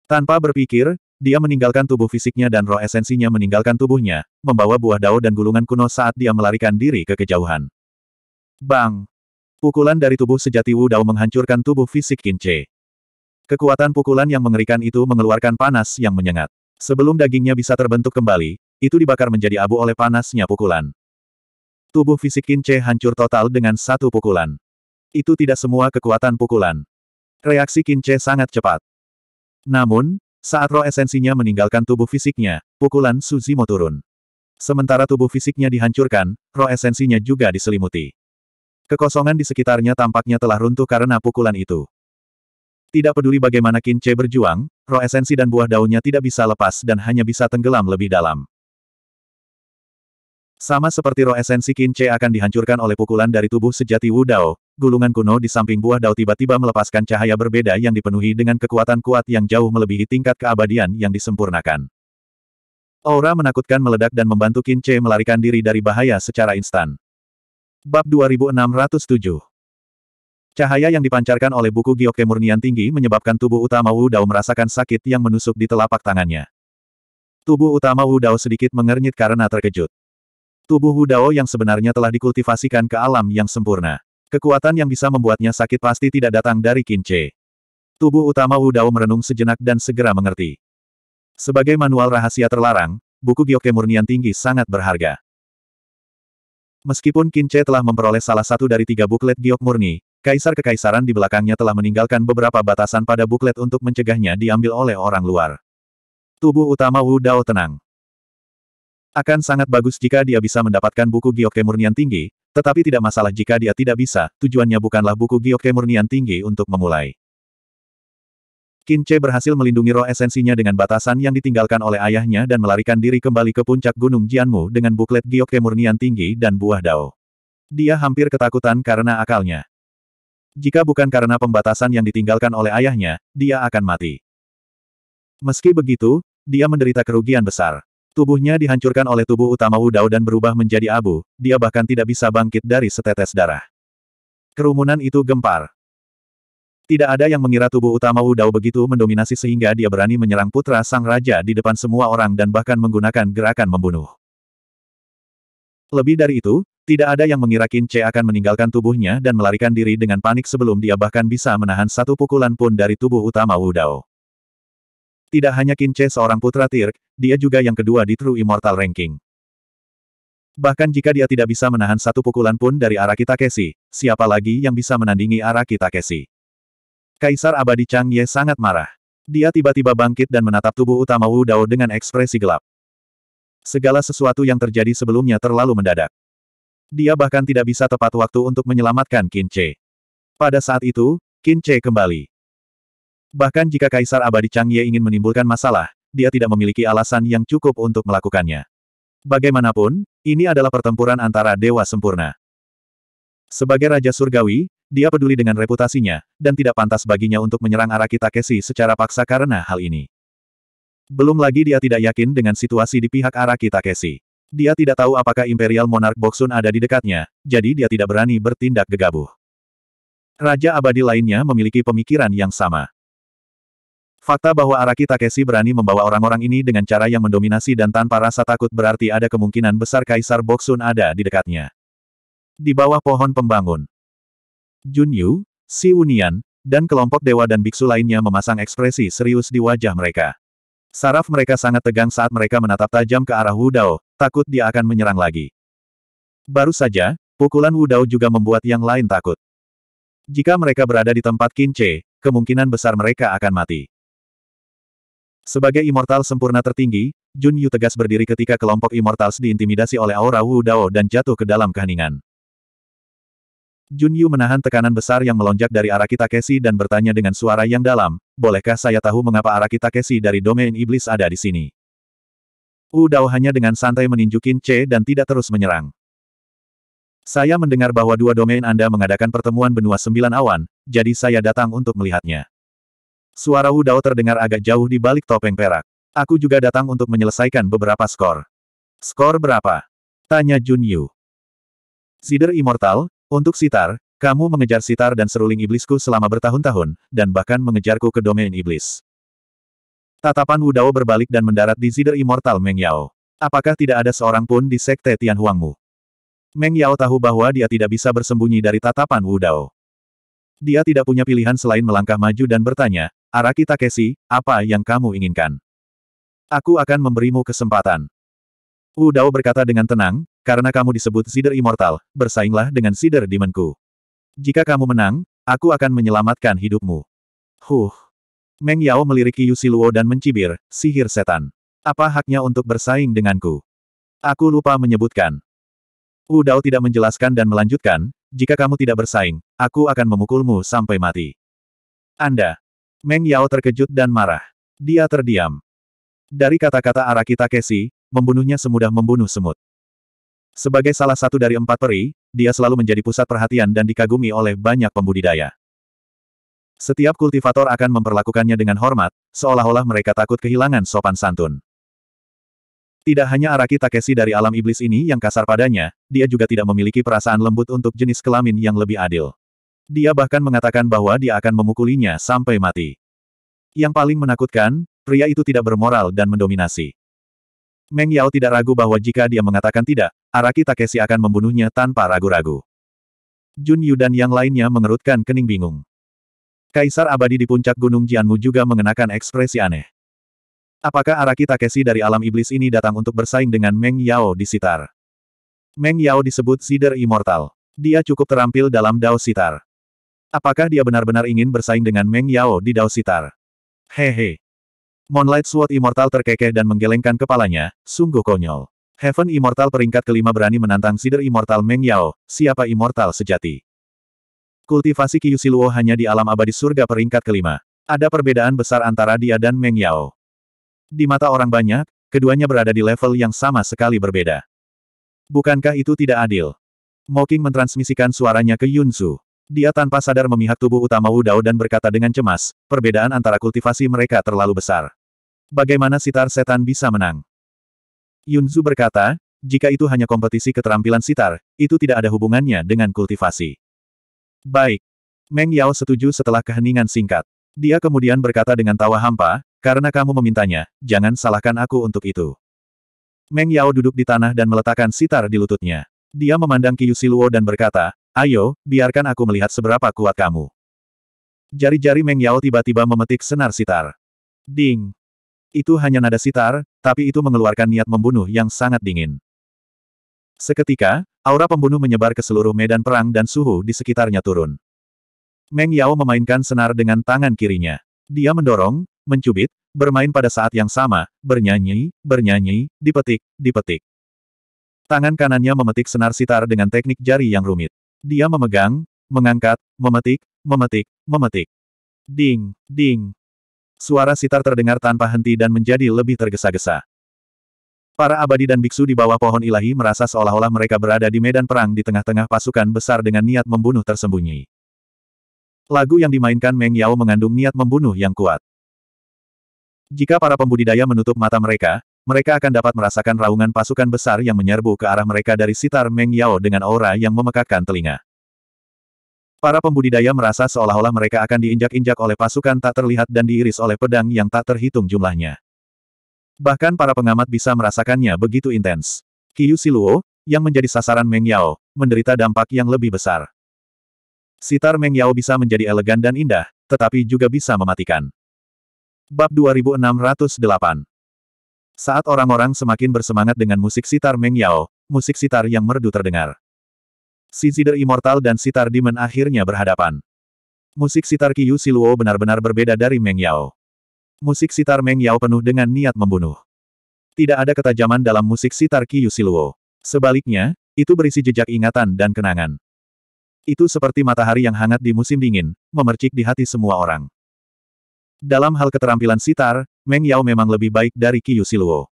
Tanpa berpikir, dia meninggalkan tubuh fisiknya dan roh esensinya meninggalkan tubuhnya, membawa buah dao dan gulungan kuno saat dia melarikan diri ke kejauhan. Bang! Pukulan dari tubuh sejati Wu Dao menghancurkan tubuh fisik Che. Kekuatan pukulan yang mengerikan itu mengeluarkan panas yang menyengat. Sebelum dagingnya bisa terbentuk kembali, itu dibakar menjadi abu oleh panasnya pukulan. Tubuh fisik Kinche hancur total dengan satu pukulan. Itu tidak semua kekuatan pukulan. Reaksi Kinche sangat cepat. Namun, saat roh esensinya meninggalkan tubuh fisiknya, pukulan mau turun. Sementara tubuh fisiknya dihancurkan, roh esensinya juga diselimuti. Kekosongan di sekitarnya tampaknya telah runtuh karena pukulan itu. Tidak peduli bagaimana Kinche berjuang, roh esensi dan buah daunnya tidak bisa lepas dan hanya bisa tenggelam lebih dalam. Sama seperti roh esensi Qin Che akan dihancurkan oleh pukulan dari tubuh sejati Wu Dao, gulungan kuno di samping buah Dao tiba-tiba melepaskan cahaya berbeda yang dipenuhi dengan kekuatan kuat yang jauh melebihi tingkat keabadian yang disempurnakan. Aura menakutkan meledak dan membantu Qin Che melarikan diri dari bahaya secara instan. Bab 2607 Cahaya yang dipancarkan oleh buku Giok Kemurnian tinggi menyebabkan tubuh utama Wu Dao merasakan sakit yang menusuk di telapak tangannya. Tubuh utama Wu Dao sedikit mengernyit karena terkejut. Tubuh Wu Dao yang sebenarnya telah dikultivasikan ke alam yang sempurna. Kekuatan yang bisa membuatnya sakit pasti tidak datang dari Kinche. Tubuh utama Wu Dao merenung sejenak dan segera mengerti. Sebagai manual rahasia terlarang, buku Gyoke Murnian Tinggi sangat berharga. Meskipun Kinche telah memperoleh salah satu dari tiga buklet giok murni, Kaisar Kekaisaran di belakangnya telah meninggalkan beberapa batasan pada buklet untuk mencegahnya diambil oleh orang luar. Tubuh utama Wu Dao tenang. Akan sangat bagus jika dia bisa mendapatkan buku giok kemurnian tinggi, tetapi tidak masalah jika dia tidak bisa, tujuannya bukanlah buku giok kemurnian tinggi untuk memulai. Kinche berhasil melindungi roh esensinya dengan batasan yang ditinggalkan oleh ayahnya dan melarikan diri kembali ke puncak gunung Jianmu dengan buklet giok kemurnian tinggi dan buah dao. Dia hampir ketakutan karena akalnya. Jika bukan karena pembatasan yang ditinggalkan oleh ayahnya, dia akan mati. Meski begitu, dia menderita kerugian besar. Tubuhnya dihancurkan oleh tubuh utama Dao dan berubah menjadi abu, dia bahkan tidak bisa bangkit dari setetes darah. Kerumunan itu gempar. Tidak ada yang mengira tubuh utama Dao begitu mendominasi sehingga dia berani menyerang putra sang raja di depan semua orang dan bahkan menggunakan gerakan membunuh. Lebih dari itu, tidak ada yang mengira Qin Che akan meninggalkan tubuhnya dan melarikan diri dengan panik sebelum dia bahkan bisa menahan satu pukulan pun dari tubuh utama Dao. Tidak hanya Kinche seorang putra Tirk, dia juga yang kedua di True Immortal Ranking. Bahkan jika dia tidak bisa menahan satu pukulan pun dari Araki Takeshi, siapa lagi yang bisa menandingi Araki Takeshi? Kaisar Abadi Chang Ye sangat marah. Dia tiba-tiba bangkit dan menatap tubuh utama Wu Dao dengan ekspresi gelap. Segala sesuatu yang terjadi sebelumnya terlalu mendadak. Dia bahkan tidak bisa tepat waktu untuk menyelamatkan Kinche. Pada saat itu, Kinche kembali. Bahkan jika Kaisar Abadi Changye ingin menimbulkan masalah, dia tidak memiliki alasan yang cukup untuk melakukannya. Bagaimanapun, ini adalah pertempuran antara Dewa Sempurna. Sebagai Raja Surgawi, dia peduli dengan reputasinya, dan tidak pantas baginya untuk menyerang Araki Takeshi secara paksa karena hal ini. Belum lagi dia tidak yakin dengan situasi di pihak Araki Takeshi. Dia tidak tahu apakah Imperial Monarch Boksun ada di dekatnya, jadi dia tidak berani bertindak gegabah. Raja abadi lainnya memiliki pemikiran yang sama. Fakta bahwa Araki Takeshi berani membawa orang-orang ini dengan cara yang mendominasi dan tanpa rasa takut berarti ada kemungkinan besar Kaisar Boksun ada di dekatnya. Di bawah pohon pembangun, Junyu, Si Unian, dan kelompok dewa dan biksu lainnya memasang ekspresi serius di wajah mereka. Saraf mereka sangat tegang saat mereka menatap tajam ke arah Wudao, takut dia akan menyerang lagi. Baru saja, pukulan Wudao juga membuat yang lain takut. Jika mereka berada di tempat Kince, kemungkinan besar mereka akan mati. Sebagai immortal sempurna tertinggi, Jun Yu tegas berdiri ketika kelompok immortals diintimidasi oleh aura Wu Dao dan jatuh ke dalam keheningan. Jun Yu menahan tekanan besar yang melonjak dari Araki Takeshi dan bertanya dengan suara yang dalam, bolehkah saya tahu mengapa Araki Takeshi dari domain iblis ada di sini? Wu Dao hanya dengan santai meninjukin C dan tidak terus menyerang. Saya mendengar bahwa dua domain Anda mengadakan pertemuan benua sembilan awan, jadi saya datang untuk melihatnya. Suara Wu Dao terdengar agak jauh di balik topeng perak. Aku juga datang untuk menyelesaikan beberapa skor. Skor berapa? Tanya Jun Yu. Sider Immortal, untuk Sitar, kamu mengejar Sitar dan seruling iblisku selama bertahun-tahun, dan bahkan mengejarku ke domain iblis. Tatapan Wu Dao berbalik dan mendarat di Sider Immortal Meng Yao. Apakah tidak ada seorang pun di Sekte Tianhuangmu? Meng Yao tahu bahwa dia tidak bisa bersembunyi dari tatapan Wu Dao. Dia tidak punya pilihan selain melangkah maju dan bertanya, Araki Takeshi, apa yang kamu inginkan? Aku akan memberimu kesempatan. Wu Dao berkata dengan tenang, karena kamu disebut Sider Immortal, bersainglah dengan Sider Dimenku. Jika kamu menang, aku akan menyelamatkan hidupmu. Huh. Meng Yao melirik Yu Siluo dan mencibir, sihir setan. Apa haknya untuk bersaing denganku? Aku lupa menyebutkan. Wu Dao tidak menjelaskan dan melanjutkan, jika kamu tidak bersaing, aku akan memukulmu sampai mati. Anda. Meng Yao terkejut dan marah. Dia terdiam. Dari kata-kata Araki Takeshi, membunuhnya semudah membunuh semut. Sebagai salah satu dari empat peri, dia selalu menjadi pusat perhatian dan dikagumi oleh banyak pembudidaya. Setiap kultivator akan memperlakukannya dengan hormat, seolah-olah mereka takut kehilangan sopan santun. Tidak hanya Araki Takeshi dari alam iblis ini yang kasar padanya, dia juga tidak memiliki perasaan lembut untuk jenis kelamin yang lebih adil. Dia bahkan mengatakan bahwa dia akan memukulinya sampai mati. Yang paling menakutkan, pria itu tidak bermoral dan mendominasi. Meng Yao tidak ragu bahwa jika dia mengatakan tidak, Araki Takeshi akan membunuhnya tanpa ragu-ragu. Jun Yu dan yang lainnya mengerutkan kening bingung. Kaisar abadi di puncak Gunung Jianmu juga mengenakan ekspresi aneh. Apakah Araki Takeshi dari alam iblis ini datang untuk bersaing dengan Meng Yao di Sitar? Meng Yao disebut Sider Immortal. Dia cukup terampil dalam Dao Sitar. Apakah dia benar-benar ingin bersaing dengan Meng Yao di Dao Sitar? Hehe. Moonlight Sword Immortal terkekeh dan menggelengkan kepalanya, sungguh konyol. Heaven Immortal peringkat kelima berani menantang Sider Immortal Meng Yao, siapa Immortal sejati? Kultivasi Kyusiluo hanya di alam abadi surga peringkat kelima. Ada perbedaan besar antara dia dan Meng Yao. Di mata orang banyak, keduanya berada di level yang sama sekali berbeda. Bukankah itu tidak adil? Moking mentransmisikan suaranya ke Yunsu. Dia tanpa sadar memihak tubuh utama Dao dan berkata dengan cemas, perbedaan antara kultivasi mereka terlalu besar. Bagaimana sitar setan bisa menang? Yunzu berkata, jika itu hanya kompetisi keterampilan sitar, itu tidak ada hubungannya dengan kultivasi. Baik. Meng Yao setuju setelah keheningan singkat. Dia kemudian berkata dengan tawa hampa, karena kamu memintanya, jangan salahkan aku untuk itu. Meng Yao duduk di tanah dan meletakkan sitar di lututnya. Dia memandang Qiyu Siluo dan berkata, ayo, biarkan aku melihat seberapa kuat kamu. Jari-jari Meng Yao tiba-tiba memetik senar sitar. Ding! Itu hanya nada sitar, tapi itu mengeluarkan niat membunuh yang sangat dingin. Seketika, aura pembunuh menyebar ke seluruh medan perang dan suhu di sekitarnya turun. Meng Yao memainkan senar dengan tangan kirinya. Dia mendorong, mencubit, bermain pada saat yang sama, bernyanyi, bernyanyi, dipetik, dipetik. Tangan kanannya memetik senar sitar dengan teknik jari yang rumit. Dia memegang, mengangkat, memetik, memetik, memetik. Ding, ding. Suara sitar terdengar tanpa henti dan menjadi lebih tergesa-gesa. Para abadi dan biksu di bawah pohon ilahi merasa seolah-olah mereka berada di medan perang di tengah-tengah pasukan besar dengan niat membunuh tersembunyi. Lagu yang dimainkan Meng Yao mengandung niat membunuh yang kuat. Jika para pembudidaya menutup mata mereka, mereka akan dapat merasakan raungan pasukan besar yang menyerbu ke arah mereka dari sitar Meng Yao dengan aura yang memekakkan telinga. Para pembudidaya merasa seolah-olah mereka akan diinjak-injak oleh pasukan tak terlihat dan diiris oleh pedang yang tak terhitung jumlahnya. Bahkan para pengamat bisa merasakannya begitu intens. Qiyu Siluo, yang menjadi sasaran Meng Yao, menderita dampak yang lebih besar. Sitar Meng Yao bisa menjadi elegan dan indah, tetapi juga bisa mematikan. Bab 2608 Saat orang-orang semakin bersemangat dengan musik sitar Meng Yao, musik sitar yang merdu terdengar. Si Zider Immortal dan sitar Demon akhirnya berhadapan. Musik sitar Qiyu Siluo benar-benar berbeda dari Meng Yao. Musik sitar Meng Yao penuh dengan niat membunuh. Tidak ada ketajaman dalam musik sitar Qiyu Siluo. Sebaliknya, itu berisi jejak ingatan dan kenangan. Itu seperti matahari yang hangat di musim dingin, memercik di hati semua orang. Dalam hal keterampilan sitar, Meng Yao memang lebih baik dari Qiyu Siluo.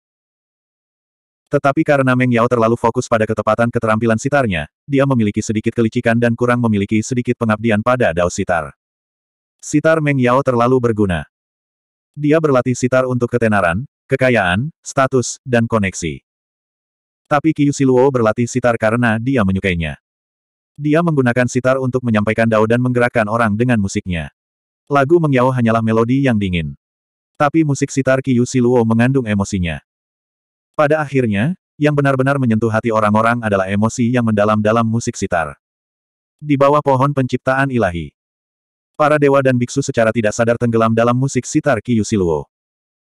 Tetapi karena Meng Yao terlalu fokus pada ketepatan keterampilan sitarnya, dia memiliki sedikit kelicikan dan kurang memiliki sedikit pengabdian pada dao sitar. Sitar Meng Yao terlalu berguna. Dia berlatih sitar untuk ketenaran, kekayaan, status, dan koneksi. Tapi Qiyu Siluo berlatih sitar karena dia menyukainya. Dia menggunakan sitar untuk menyampaikan dao dan menggerakkan orang dengan musiknya. Lagu Mengyao hanyalah melodi yang dingin. Tapi musik sitar Kiyu Siluo mengandung emosinya. Pada akhirnya, yang benar-benar menyentuh hati orang-orang adalah emosi yang mendalam dalam musik sitar. Di bawah pohon penciptaan ilahi. Para dewa dan biksu secara tidak sadar tenggelam dalam musik sitar Kiyu Siluo.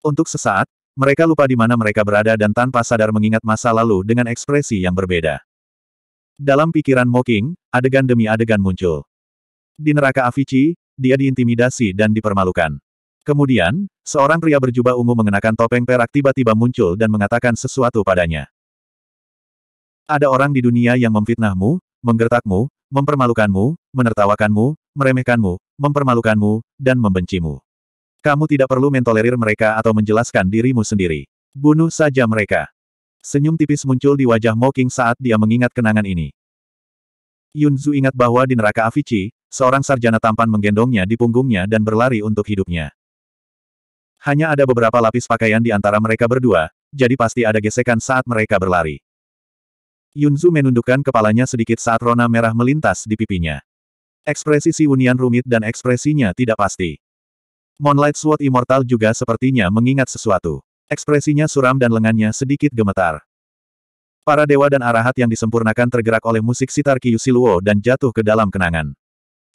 Untuk sesaat, mereka lupa di mana mereka berada dan tanpa sadar mengingat masa lalu dengan ekspresi yang berbeda. Dalam pikiran Moking, adegan demi adegan muncul. Di neraka Avici, dia diintimidasi dan dipermalukan. Kemudian, seorang pria berjubah ungu mengenakan topeng perak tiba-tiba muncul dan mengatakan sesuatu padanya. Ada orang di dunia yang memfitnahmu, menggertakmu, mempermalukanmu, menertawakanmu, meremehkanmu, mempermalukanmu, dan membencimu. Kamu tidak perlu mentolerir mereka atau menjelaskan dirimu sendiri. Bunuh saja mereka. Senyum tipis muncul di wajah Mo King saat dia mengingat kenangan ini. Yunzu ingat bahwa di neraka Avici, Seorang sarjana tampan menggendongnya di punggungnya dan berlari untuk hidupnya. Hanya ada beberapa lapis pakaian di antara mereka berdua, jadi pasti ada gesekan saat mereka berlari. Yunzu menundukkan kepalanya sedikit saat rona merah melintas di pipinya. Ekspresi si Unian rumit dan ekspresinya tidak pasti. Moonlight Sword Immortal juga sepertinya mengingat sesuatu. Ekspresinya suram dan lengannya sedikit gemetar. Para dewa dan arahat yang disempurnakan tergerak oleh musik sitar Kiyusiluo dan jatuh ke dalam kenangan.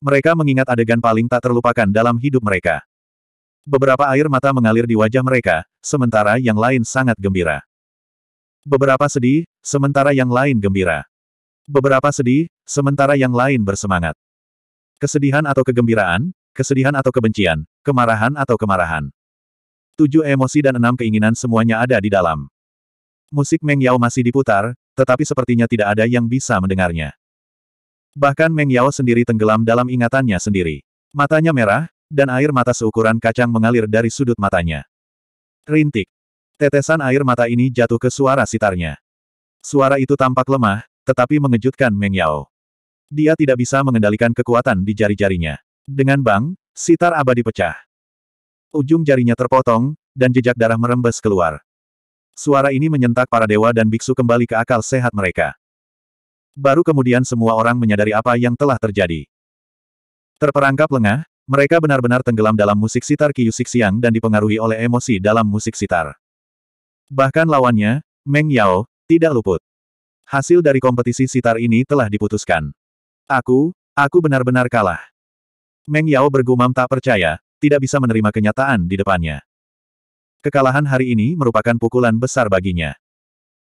Mereka mengingat adegan paling tak terlupakan dalam hidup mereka. Beberapa air mata mengalir di wajah mereka, sementara yang lain sangat gembira. Beberapa sedih, sementara yang lain gembira. Beberapa sedih, sementara yang lain bersemangat. Kesedihan atau kegembiraan, kesedihan atau kebencian, kemarahan atau kemarahan. Tujuh emosi dan enam keinginan semuanya ada di dalam. Musik Meng Yao masih diputar, tetapi sepertinya tidak ada yang bisa mendengarnya. Bahkan Meng Yao sendiri tenggelam dalam ingatannya sendiri. Matanya merah, dan air mata seukuran kacang mengalir dari sudut matanya. Rintik. Tetesan air mata ini jatuh ke suara sitarnya. Suara itu tampak lemah, tetapi mengejutkan Meng Yao. Dia tidak bisa mengendalikan kekuatan di jari-jarinya. Dengan bang, sitar abadi pecah. Ujung jarinya terpotong, dan jejak darah merembes keluar. Suara ini menyentak para dewa dan biksu kembali ke akal sehat mereka. Baru kemudian semua orang menyadari apa yang telah terjadi. Terperangkap lengah, mereka benar-benar tenggelam dalam musik sitar Kyusik Siang dan dipengaruhi oleh emosi dalam musik sitar. Bahkan lawannya, Meng Yao, tidak luput. Hasil dari kompetisi sitar ini telah diputuskan. Aku, aku benar-benar kalah. Meng Yao bergumam tak percaya, tidak bisa menerima kenyataan di depannya. Kekalahan hari ini merupakan pukulan besar baginya.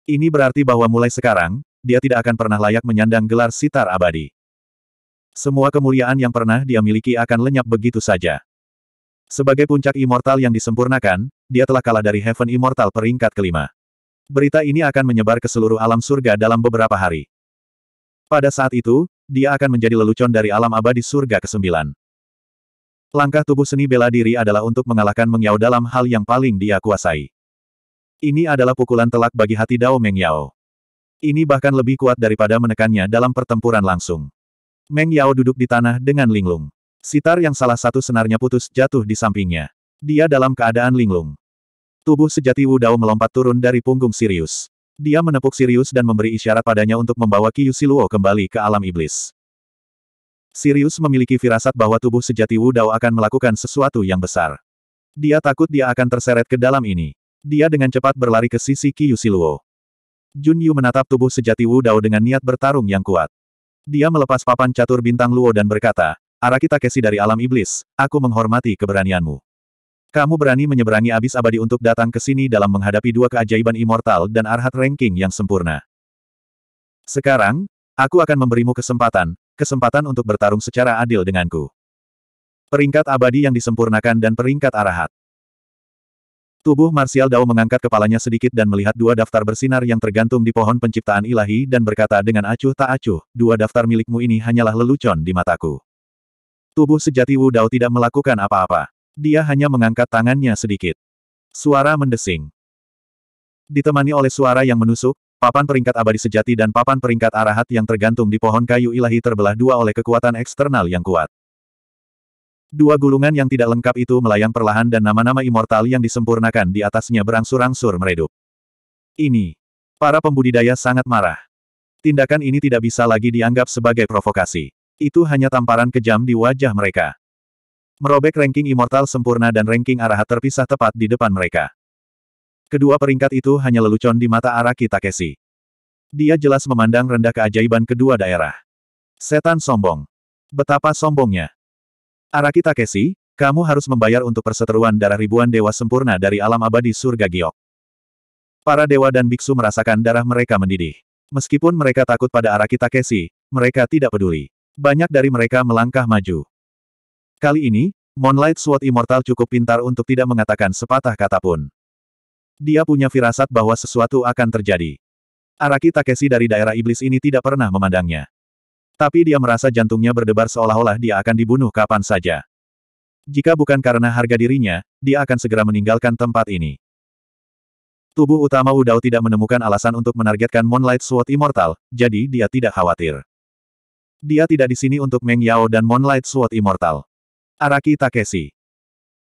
Ini berarti bahwa mulai sekarang, dia tidak akan pernah layak menyandang gelar sitar abadi. Semua kemuliaan yang pernah dia miliki akan lenyap begitu saja. Sebagai puncak immortal yang disempurnakan, dia telah kalah dari Heaven Immortal peringkat kelima. Berita ini akan menyebar ke seluruh alam surga dalam beberapa hari. Pada saat itu, dia akan menjadi lelucon dari alam abadi surga ke-9. Langkah tubuh seni bela diri adalah untuk mengalahkan Mengyao dalam hal yang paling dia kuasai. Ini adalah pukulan telak bagi hati Dao Mengyao. Ini bahkan lebih kuat daripada menekannya dalam pertempuran langsung. Meng Yao duduk di tanah dengan linglung. Sitar yang salah satu senarnya putus jatuh di sampingnya. Dia dalam keadaan linglung. Tubuh sejati Wu Dao melompat turun dari punggung Sirius. Dia menepuk Sirius dan memberi isyarat padanya untuk membawa Qiyu Siluo kembali ke alam iblis. Sirius memiliki firasat bahwa tubuh sejati Wu Dao akan melakukan sesuatu yang besar. Dia takut dia akan terseret ke dalam ini. Dia dengan cepat berlari ke sisi Qiyu Siluo. Jun Yu menatap tubuh sejati Wu Dao dengan niat bertarung yang kuat. Dia melepas papan catur bintang Luo dan berkata, Araki Takeshi dari alam iblis, aku menghormati keberanianmu. Kamu berani menyeberangi abis abadi untuk datang ke sini dalam menghadapi dua keajaiban immortal dan arhat ranking yang sempurna. Sekarang, aku akan memberimu kesempatan, kesempatan untuk bertarung secara adil denganku. Peringkat abadi yang disempurnakan dan peringkat arahat. Tubuh Martial Dao mengangkat kepalanya sedikit dan melihat dua daftar bersinar yang tergantung di pohon penciptaan ilahi dan berkata dengan acuh tak acuh, dua daftar milikmu ini hanyalah lelucon di mataku. Tubuh sejati Wu Dao tidak melakukan apa-apa. Dia hanya mengangkat tangannya sedikit. Suara mendesing. Ditemani oleh suara yang menusuk, papan peringkat abadi sejati dan papan peringkat arahat yang tergantung di pohon kayu ilahi terbelah dua oleh kekuatan eksternal yang kuat. Dua gulungan yang tidak lengkap itu melayang perlahan dan nama-nama immortal yang disempurnakan di atasnya berangsur-angsur meredup. Ini. Para pembudidaya sangat marah. Tindakan ini tidak bisa lagi dianggap sebagai provokasi. Itu hanya tamparan kejam di wajah mereka. Merobek ranking immortal sempurna dan ranking arahat terpisah tepat di depan mereka. Kedua peringkat itu hanya lelucon di mata Araki Takeshi. Dia jelas memandang rendah keajaiban kedua daerah. Setan sombong. Betapa sombongnya. Araki Takeshi, kamu harus membayar untuk perseteruan darah ribuan dewa sempurna dari alam abadi surga giok. Para dewa dan biksu merasakan darah mereka mendidih. Meskipun mereka takut pada Araki Takeshi, mereka tidak peduli. Banyak dari mereka melangkah maju. Kali ini, Moonlight Sword Immortal cukup pintar untuk tidak mengatakan sepatah kata pun. Dia punya firasat bahwa sesuatu akan terjadi. Araki Takeshi dari daerah iblis ini tidak pernah memandangnya. Tapi dia merasa jantungnya berdebar seolah-olah dia akan dibunuh kapan saja. Jika bukan karena harga dirinya, dia akan segera meninggalkan tempat ini. Tubuh utama Udao tidak menemukan alasan untuk menargetkan Moonlight Sword Immortal, jadi dia tidak khawatir. Dia tidak di sini untuk Meng Yao dan Moonlight Sword Immortal. Araki Takeshi.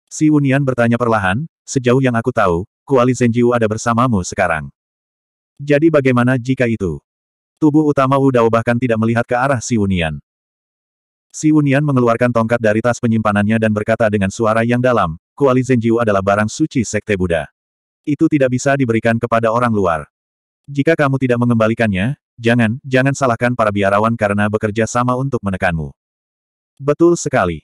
Si Wunian bertanya perlahan, sejauh yang aku tahu, Kuali Zenjiu ada bersamamu sekarang. Jadi bagaimana jika itu? Tubuh utama Wu Dao bahkan tidak melihat ke arah Si Wunian. Si Wunian mengeluarkan tongkat dari tas penyimpanannya dan berkata dengan suara yang dalam, Kuali Zenjiu adalah barang suci Sekte Buddha. Itu tidak bisa diberikan kepada orang luar. Jika kamu tidak mengembalikannya, jangan, jangan salahkan para biarawan karena bekerja sama untuk menekanmu. Betul sekali.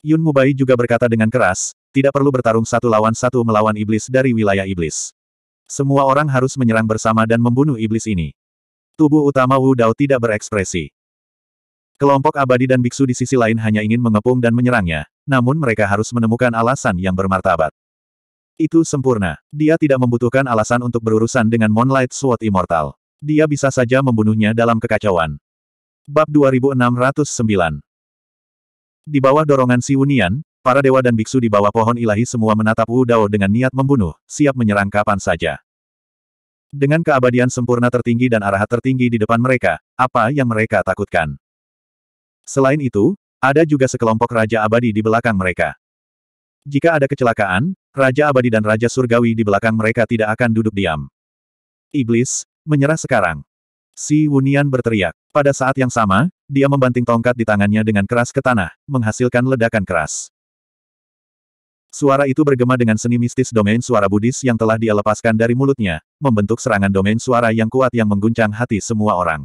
Yun Mubai juga berkata dengan keras, tidak perlu bertarung satu lawan satu melawan iblis dari wilayah iblis. Semua orang harus menyerang bersama dan membunuh iblis ini. Tubuh utama Wu Dao tidak berekspresi. Kelompok abadi dan biksu di sisi lain hanya ingin mengepung dan menyerangnya, namun mereka harus menemukan alasan yang bermartabat. Itu sempurna. Dia tidak membutuhkan alasan untuk berurusan dengan Moonlight Sword Immortal. Dia bisa saja membunuhnya dalam kekacauan. Bab 2609 Di bawah dorongan si Wunian, para dewa dan biksu di bawah pohon ilahi semua menatap Wu Dao dengan niat membunuh, siap menyerang kapan saja. Dengan keabadian sempurna tertinggi dan arahat tertinggi di depan mereka, apa yang mereka takutkan? Selain itu, ada juga sekelompok Raja Abadi di belakang mereka. Jika ada kecelakaan, Raja Abadi dan Raja Surgawi di belakang mereka tidak akan duduk diam. Iblis, menyerah sekarang. Si Wunian berteriak. Pada saat yang sama, dia membanting tongkat di tangannya dengan keras ke tanah, menghasilkan ledakan keras. Suara itu bergema dengan seni mistis domain suara Buddhis yang telah dia lepaskan dari mulutnya, membentuk serangan domain suara yang kuat yang mengguncang hati semua orang.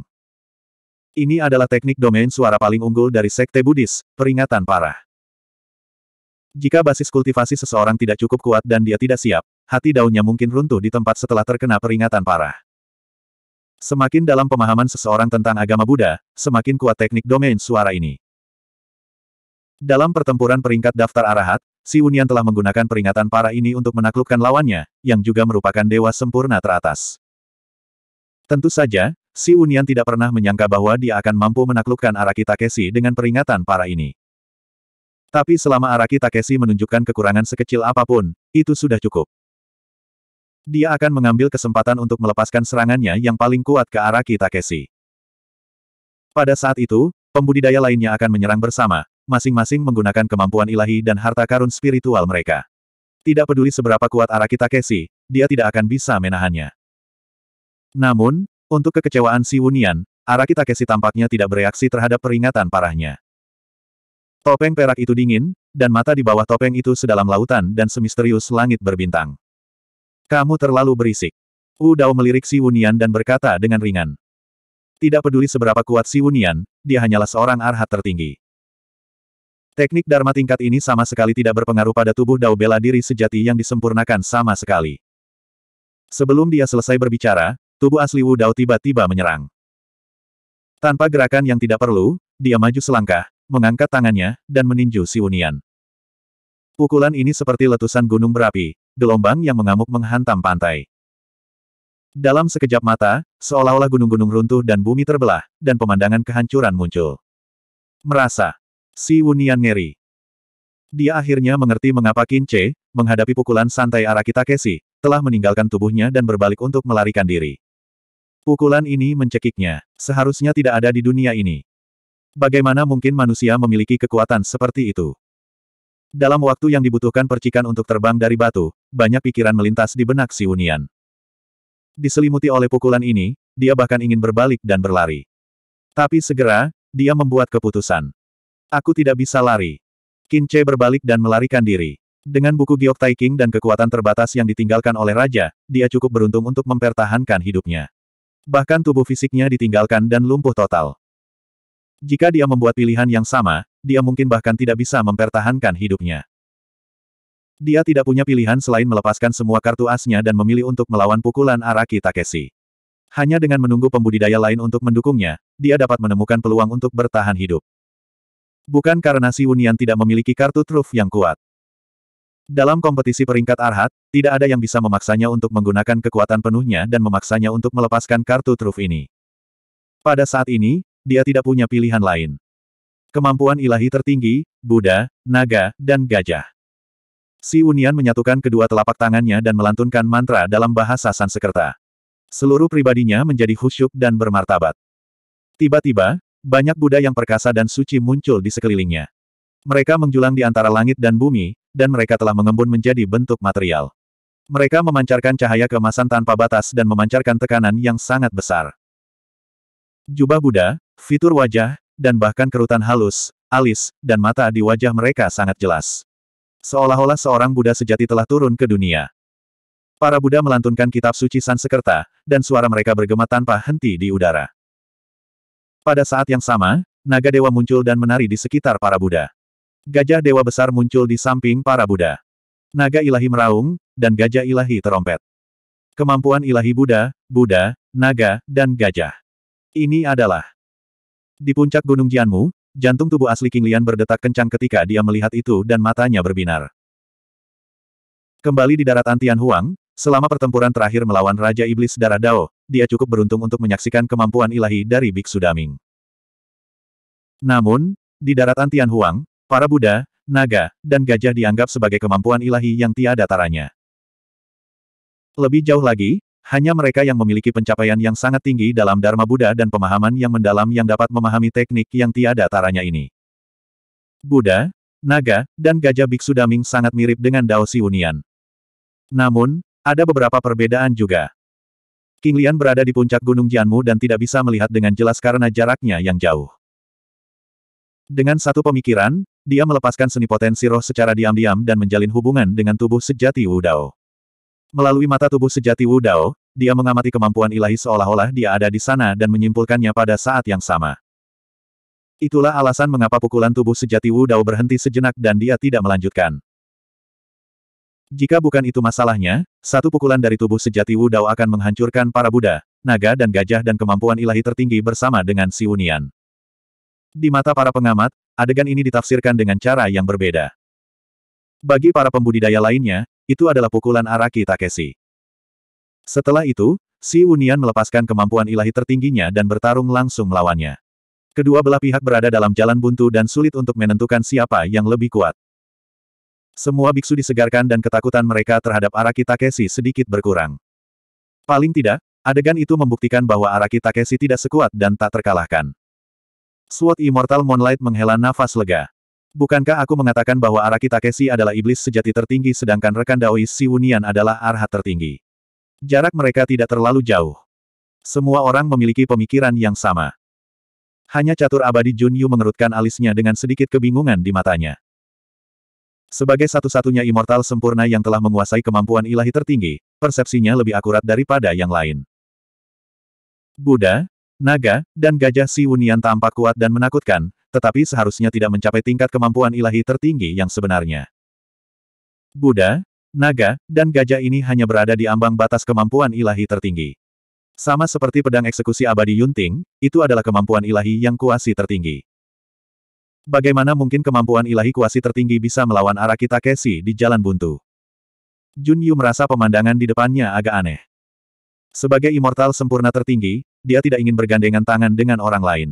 Ini adalah teknik domain suara paling unggul dari sekte Buddhis, peringatan parah. Jika basis kultivasi seseorang tidak cukup kuat dan dia tidak siap, hati daunnya mungkin runtuh di tempat setelah terkena peringatan parah. Semakin dalam pemahaman seseorang tentang agama Buddha, semakin kuat teknik domain suara ini. Dalam pertempuran peringkat daftar arahat, Si Unian telah menggunakan peringatan para ini untuk menaklukkan lawannya, yang juga merupakan dewa sempurna teratas. Tentu saja, Si Unian tidak pernah menyangka bahwa dia akan mampu menaklukkan Araki Takeshi dengan peringatan para ini. Tapi selama Araki Takeshi menunjukkan kekurangan sekecil apapun, itu sudah cukup. Dia akan mengambil kesempatan untuk melepaskan serangannya yang paling kuat ke Araki Takeshi. Pada saat itu, pembudidaya lainnya akan menyerang bersama, masing-masing menggunakan kemampuan ilahi dan harta karun spiritual mereka. Tidak peduli seberapa kuat Arakita Kesi, dia tidak akan bisa menahannya. Namun, untuk kekecewaan si Wunian, Arakita Kesi tampaknya tidak bereaksi terhadap peringatan parahnya. Topeng perak itu dingin, dan mata di bawah topeng itu sedalam lautan dan semisterius langit berbintang. Kamu terlalu berisik. Wu Dao melirik Si Wunian dan berkata dengan ringan. Tidak peduli seberapa kuat Si Wunian, dia hanyalah seorang arhat tertinggi. Teknik Dharma tingkat ini sama sekali tidak berpengaruh pada tubuh Dao bela diri sejati yang disempurnakan sama sekali. Sebelum dia selesai berbicara, tubuh asli Wu Dao tiba-tiba menyerang. Tanpa gerakan yang tidak perlu, dia maju selangkah, mengangkat tangannya, dan meninju si Unian. Pukulan ini seperti letusan gunung berapi, gelombang yang mengamuk menghantam pantai. Dalam sekejap mata, seolah-olah gunung-gunung runtuh dan bumi terbelah, dan pemandangan kehancuran muncul. Merasa, Si Wunian ngeri. Dia akhirnya mengerti mengapa Qin Che, menghadapi pukulan santai Araki Takeshi, telah meninggalkan tubuhnya dan berbalik untuk melarikan diri. Pukulan ini mencekiknya. Seharusnya tidak ada di dunia ini. Bagaimana mungkin manusia memiliki kekuatan seperti itu? Dalam waktu yang dibutuhkan percikan untuk terbang dari batu, banyak pikiran melintas di benak si Unian. Diselimuti oleh pukulan ini, dia bahkan ingin berbalik dan berlari. Tapi segera, dia membuat keputusan. Aku tidak bisa lari. Kince berbalik dan melarikan diri. Dengan buku Giok Tai King dan kekuatan terbatas yang ditinggalkan oleh raja, dia cukup beruntung untuk mempertahankan hidupnya. Bahkan tubuh fisiknya ditinggalkan dan lumpuh total. Jika dia membuat pilihan yang sama, dia mungkin bahkan tidak bisa mempertahankan hidupnya. Dia tidak punya pilihan selain melepaskan semua kartu asnya dan memilih untuk melawan pukulan Araki Takeshi. Hanya dengan menunggu pembudidaya lain untuk mendukungnya, dia dapat menemukan peluang untuk bertahan hidup bukan karena Si Unian tidak memiliki kartu truf yang kuat. Dalam kompetisi peringkat Arhat, tidak ada yang bisa memaksanya untuk menggunakan kekuatan penuhnya dan memaksanya untuk melepaskan kartu truf ini. Pada saat ini, dia tidak punya pilihan lain. Kemampuan ilahi tertinggi, Buddha, Naga, dan Gajah. Si Unian menyatukan kedua telapak tangannya dan melantunkan mantra dalam bahasa Sansekerta. Seluruh pribadinya menjadi khusyuk dan bermartabat. Tiba-tiba, banyak Buddha yang perkasa dan suci muncul di sekelilingnya. Mereka menjulang di antara langit dan bumi, dan mereka telah mengembun menjadi bentuk material. Mereka memancarkan cahaya kemasan tanpa batas dan memancarkan tekanan yang sangat besar. Jubah Buddha, fitur wajah, dan bahkan kerutan halus, alis, dan mata di wajah mereka sangat jelas. Seolah-olah seorang Buddha sejati telah turun ke dunia. Para Buddha melantunkan kitab suci Sansekerta, dan suara mereka bergema tanpa henti di udara. Pada saat yang sama, naga dewa muncul dan menari di sekitar para Buddha. Gajah dewa besar muncul di samping para Buddha. Naga ilahi meraung, dan gajah ilahi terompet. Kemampuan ilahi Buddha, Buddha, naga, dan gajah. Ini adalah di puncak Gunung Jianmu, jantung tubuh asli King Lian berdetak kencang ketika dia melihat itu dan matanya berbinar. Kembali di daratan Tianhuang, selama pertempuran terakhir melawan Raja Iblis Darah Dao, dia cukup beruntung untuk menyaksikan kemampuan ilahi dari Biksu Daming. Namun, di daratan Tianhuang, para Buddha, naga, dan gajah dianggap sebagai kemampuan ilahi yang tiada taranya. Lebih jauh lagi, hanya mereka yang memiliki pencapaian yang sangat tinggi dalam Dharma Buddha dan pemahaman yang mendalam yang dapat memahami teknik yang tiada taranya ini. Buddha, naga, dan gajah biksu daming sangat mirip dengan Dao Siunian. Namun, ada beberapa perbedaan juga. King Lian berada di puncak Gunung Jianmu dan tidak bisa melihat dengan jelas karena jaraknya yang jauh. Dengan satu pemikiran, dia melepaskan seni potensi roh secara diam-diam dan menjalin hubungan dengan tubuh sejati Wu Dao. Melalui mata tubuh sejati Wu Dao, dia mengamati kemampuan ilahi seolah-olah dia ada di sana dan menyimpulkannya pada saat yang sama. Itulah alasan mengapa pukulan tubuh sejati Wu Dao berhenti sejenak dan dia tidak melanjutkan. Jika bukan itu masalahnya, satu pukulan dari tubuh sejati Wu Dao akan menghancurkan para Buddha, naga dan gajah dan kemampuan ilahi tertinggi bersama dengan si Unian. Di mata para pengamat, adegan ini ditafsirkan dengan cara yang berbeda. Bagi para pembudidaya lainnya, itu adalah pukulan Araki Takeshi. Setelah itu, si Unian melepaskan kemampuan ilahi tertingginya dan bertarung langsung melawannya. Kedua belah pihak berada dalam jalan buntu dan sulit untuk menentukan siapa yang lebih kuat. Semua biksu disegarkan dan ketakutan mereka terhadap Araki Takeshi sedikit berkurang. Paling tidak, adegan itu membuktikan bahwa Araki Takeshi tidak sekuat dan tak terkalahkan. Sword Immortal Moonlight menghela nafas lega. Bukankah aku mengatakan bahwa Araki Takeshi adalah iblis sejati tertinggi sedangkan rekan Daois Siwunian adalah arhat tertinggi? Jarak mereka tidak terlalu jauh. Semua orang memiliki pemikiran yang sama. Hanya catur abadi Junyu mengerutkan alisnya dengan sedikit kebingungan di matanya. Sebagai satu-satunya immortal sempurna yang telah menguasai kemampuan ilahi tertinggi, persepsinya lebih akurat daripada yang lain. Buddha, naga, dan gajah Si Wunian tampak kuat dan menakutkan, tetapi seharusnya tidak mencapai tingkat kemampuan ilahi tertinggi yang sebenarnya. Buddha, naga, dan gajah ini hanya berada di ambang batas kemampuan ilahi tertinggi. Sama seperti pedang eksekusi abadi Yunting, itu adalah kemampuan ilahi yang kuasi tertinggi. Bagaimana mungkin kemampuan ilahi kuasi tertinggi bisa melawan arah kita Kesi di jalan buntu? Jun Yu merasa pemandangan di depannya agak aneh. Sebagai immortal sempurna tertinggi, dia tidak ingin bergandengan tangan dengan orang lain.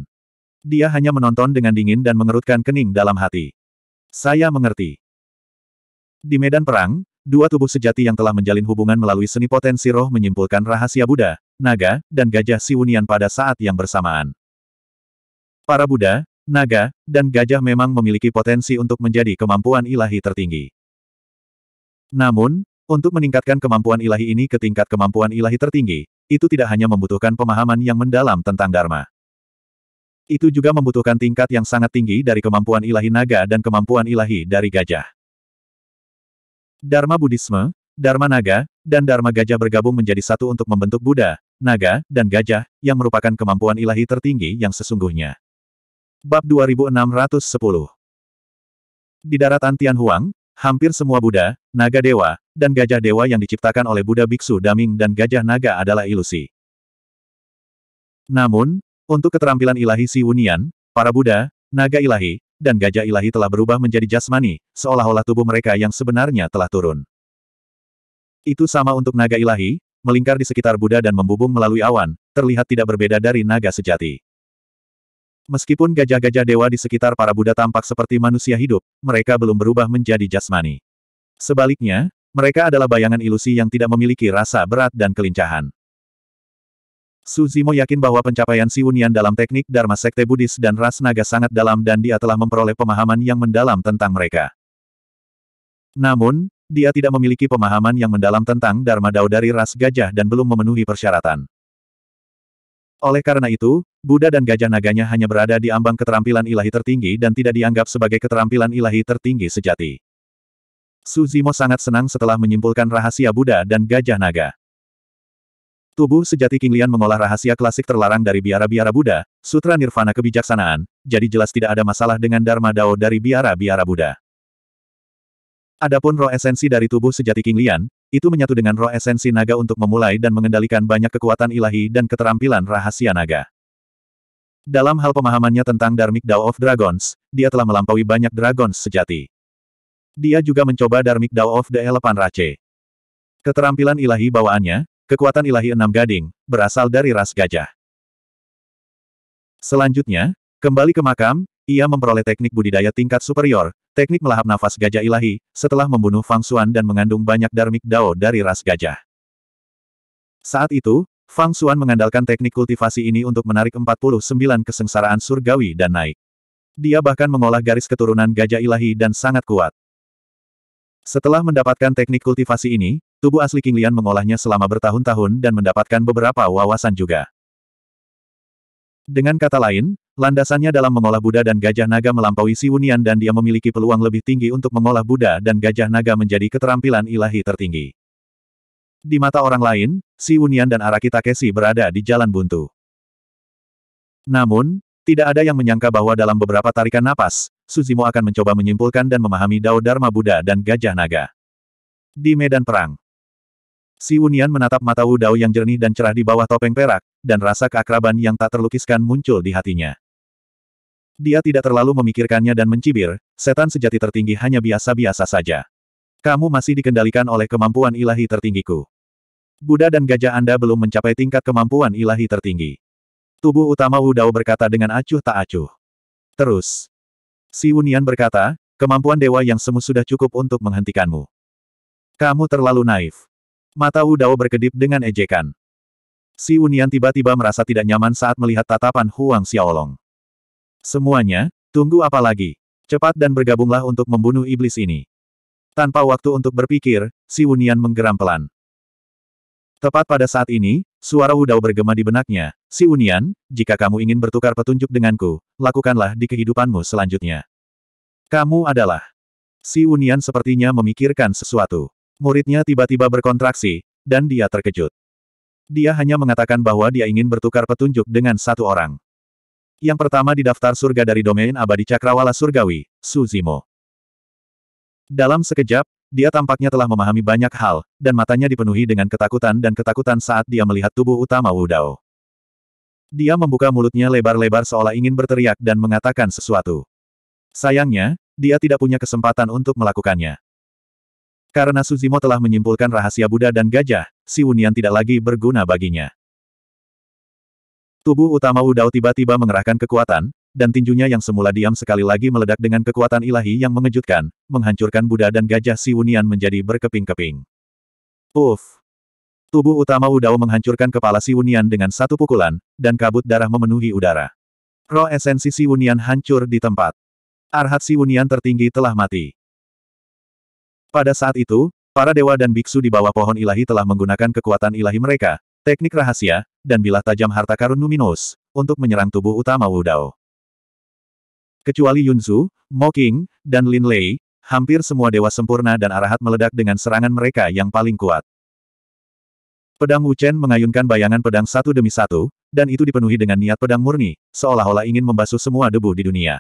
Dia hanya menonton dengan dingin dan mengerutkan kening dalam hati. Saya mengerti. Di medan perang, dua tubuh sejati yang telah menjalin hubungan melalui seni potensi roh menyimpulkan rahasia Buddha, naga, dan gajah siwunian pada saat yang bersamaan. Para Buddha, naga, dan gajah memang memiliki potensi untuk menjadi kemampuan ilahi tertinggi. Namun, untuk meningkatkan kemampuan ilahi ini ke tingkat kemampuan ilahi tertinggi, itu tidak hanya membutuhkan pemahaman yang mendalam tentang Dharma. Itu juga membutuhkan tingkat yang sangat tinggi dari kemampuan ilahi naga dan kemampuan ilahi dari gajah. Dharma Buddhisme, Dharma Naga, dan Dharma Gajah bergabung menjadi satu untuk membentuk Buddha, Naga, dan Gajah, yang merupakan kemampuan ilahi tertinggi yang sesungguhnya. Bab 2610 Di daratan Tianhuang, hampir semua Buddha, naga dewa, dan gajah dewa yang diciptakan oleh Buddha Biksu Daming dan gajah naga adalah ilusi. Namun, untuk keterampilan ilahi Si Wunian, para Buddha, naga ilahi, dan gajah ilahi telah berubah menjadi jasmani, seolah-olah tubuh mereka yang sebenarnya telah turun. Itu sama untuk naga ilahi, melingkar di sekitar Buddha dan membubung melalui awan, terlihat tidak berbeda dari naga sejati. Meskipun gajah-gajah dewa di sekitar para Buddha tampak seperti manusia hidup, mereka belum berubah menjadi jasmani. Sebaliknya, mereka adalah bayangan ilusi yang tidak memiliki rasa berat dan kelincahan. Suzimo yakin bahwa pencapaian Si Wunian dalam teknik Dharma Sekte Buddhis dan ras naga sangat dalam dan dia telah memperoleh pemahaman yang mendalam tentang mereka. Namun, dia tidak memiliki pemahaman yang mendalam tentang Dharma Dao dari ras gajah dan belum memenuhi persyaratan. Oleh karena itu, Buddha dan gajah naganya hanya berada di ambang keterampilan ilahi tertinggi dan tidak dianggap sebagai keterampilan ilahi tertinggi sejati. Suzimo sangat senang setelah menyimpulkan rahasia Buddha dan gajah naga. Tubuh sejati King Lian mengolah rahasia klasik terlarang dari biara-biara Buddha, Sutra Nirvana Kebijaksanaan, jadi jelas tidak ada masalah dengan Dharma Dao dari biara-biara Buddha. Adapun roh esensi dari tubuh sejati King Lian, itu menyatu dengan roh esensi naga untuk memulai dan mengendalikan banyak kekuatan ilahi dan keterampilan rahasia naga. Dalam hal pemahamannya tentang Darmic Dao of Dragons, dia telah melampaui banyak dragons sejati. Dia juga mencoba Darmic Dao of the Elephant Rache. Keterampilan ilahi bawaannya, kekuatan ilahi enam gading, berasal dari ras gajah. Selanjutnya, kembali ke makam, ia memperoleh teknik budidaya tingkat superior, teknik melahap nafas gajah ilahi, setelah membunuh Fang Xuan dan mengandung banyak darmik dao dari ras gajah. Saat itu, Fang Xuan mengandalkan teknik kultivasi ini untuk menarik 49 kesengsaraan surgawi dan naik. Dia bahkan mengolah garis keturunan gajah ilahi dan sangat kuat. Setelah mendapatkan teknik kultivasi ini, tubuh asli King Lian mengolahnya selama bertahun-tahun dan mendapatkan beberapa wawasan juga. Dengan kata lain, Landasannya dalam mengolah Buddha dan Gajah Naga melampaui Si Wunian dan dia memiliki peluang lebih tinggi untuk mengolah Buddha dan Gajah Naga menjadi keterampilan ilahi tertinggi. Di mata orang lain, Si Wunian dan Araki Takeshi berada di jalan buntu. Namun, tidak ada yang menyangka bahwa dalam beberapa tarikan napas, Suzimo akan mencoba menyimpulkan dan memahami Dao Dharma Buddha dan Gajah Naga. Di medan perang, Si Wunian menatap mata Wu Dao yang jernih dan cerah di bawah topeng perak, dan rasa keakraban yang tak terlukiskan muncul di hatinya. Dia tidak terlalu memikirkannya dan mencibir, setan sejati tertinggi hanya biasa-biasa saja. Kamu masih dikendalikan oleh kemampuan ilahi tertinggiku. Buddha dan gajah Anda belum mencapai tingkat kemampuan ilahi tertinggi. Tubuh utama Wu Dao berkata dengan acuh tak acuh. Terus. Si Unian berkata, kemampuan dewa yang semu sudah cukup untuk menghentikanmu. Kamu terlalu naif. Mata Wu Dao berkedip dengan ejekan. Si Unian tiba-tiba merasa tidak nyaman saat melihat tatapan Huang Xiaolong. Semuanya, tunggu apa lagi? Cepat dan bergabunglah untuk membunuh iblis ini. Tanpa waktu untuk berpikir, si Wunian menggeram pelan. Tepat pada saat ini, suara Wudao bergema di benaknya, si Wunian, jika kamu ingin bertukar petunjuk denganku, lakukanlah di kehidupanmu selanjutnya. Kamu adalah. Si Wunian sepertinya memikirkan sesuatu. Muridnya tiba-tiba berkontraksi, dan dia terkejut. Dia hanya mengatakan bahwa dia ingin bertukar petunjuk dengan satu orang. Yang pertama di daftar surga dari domain abadi cakrawala surgawi, Suzimo. Dalam sekejap, dia tampaknya telah memahami banyak hal, dan matanya dipenuhi dengan ketakutan dan ketakutan saat dia melihat tubuh utama Wudao. Dia membuka mulutnya lebar-lebar seolah ingin berteriak dan mengatakan sesuatu. Sayangnya, dia tidak punya kesempatan untuk melakukannya. Karena Suzimo telah menyimpulkan rahasia Buddha dan gajah, si Wunian tidak lagi berguna baginya. Tubuh utama Udao tiba-tiba mengerahkan kekuatan, dan tinjunya yang semula diam sekali lagi meledak dengan kekuatan ilahi yang mengejutkan, menghancurkan Buddha dan gajah si Wunian menjadi berkeping-keping. Uff! Tubuh utama Udao menghancurkan kepala si Wunian dengan satu pukulan, dan kabut darah memenuhi udara. Roh esensi si Wunian hancur di tempat. Arhat si Wunian tertinggi telah mati. Pada saat itu, para dewa dan biksu di bawah pohon ilahi telah menggunakan kekuatan ilahi mereka, teknik rahasia, dan bilah tajam harta karun Numinous, untuk menyerang tubuh utama Wu Dao. Kecuali Yun Zhu, Mo Moking, dan Lin Lei, hampir semua dewa sempurna dan arahat meledak dengan serangan mereka yang paling kuat. Pedang Wu Chen mengayunkan bayangan pedang satu demi satu, dan itu dipenuhi dengan niat pedang murni, seolah-olah ingin membasuh semua debu di dunia.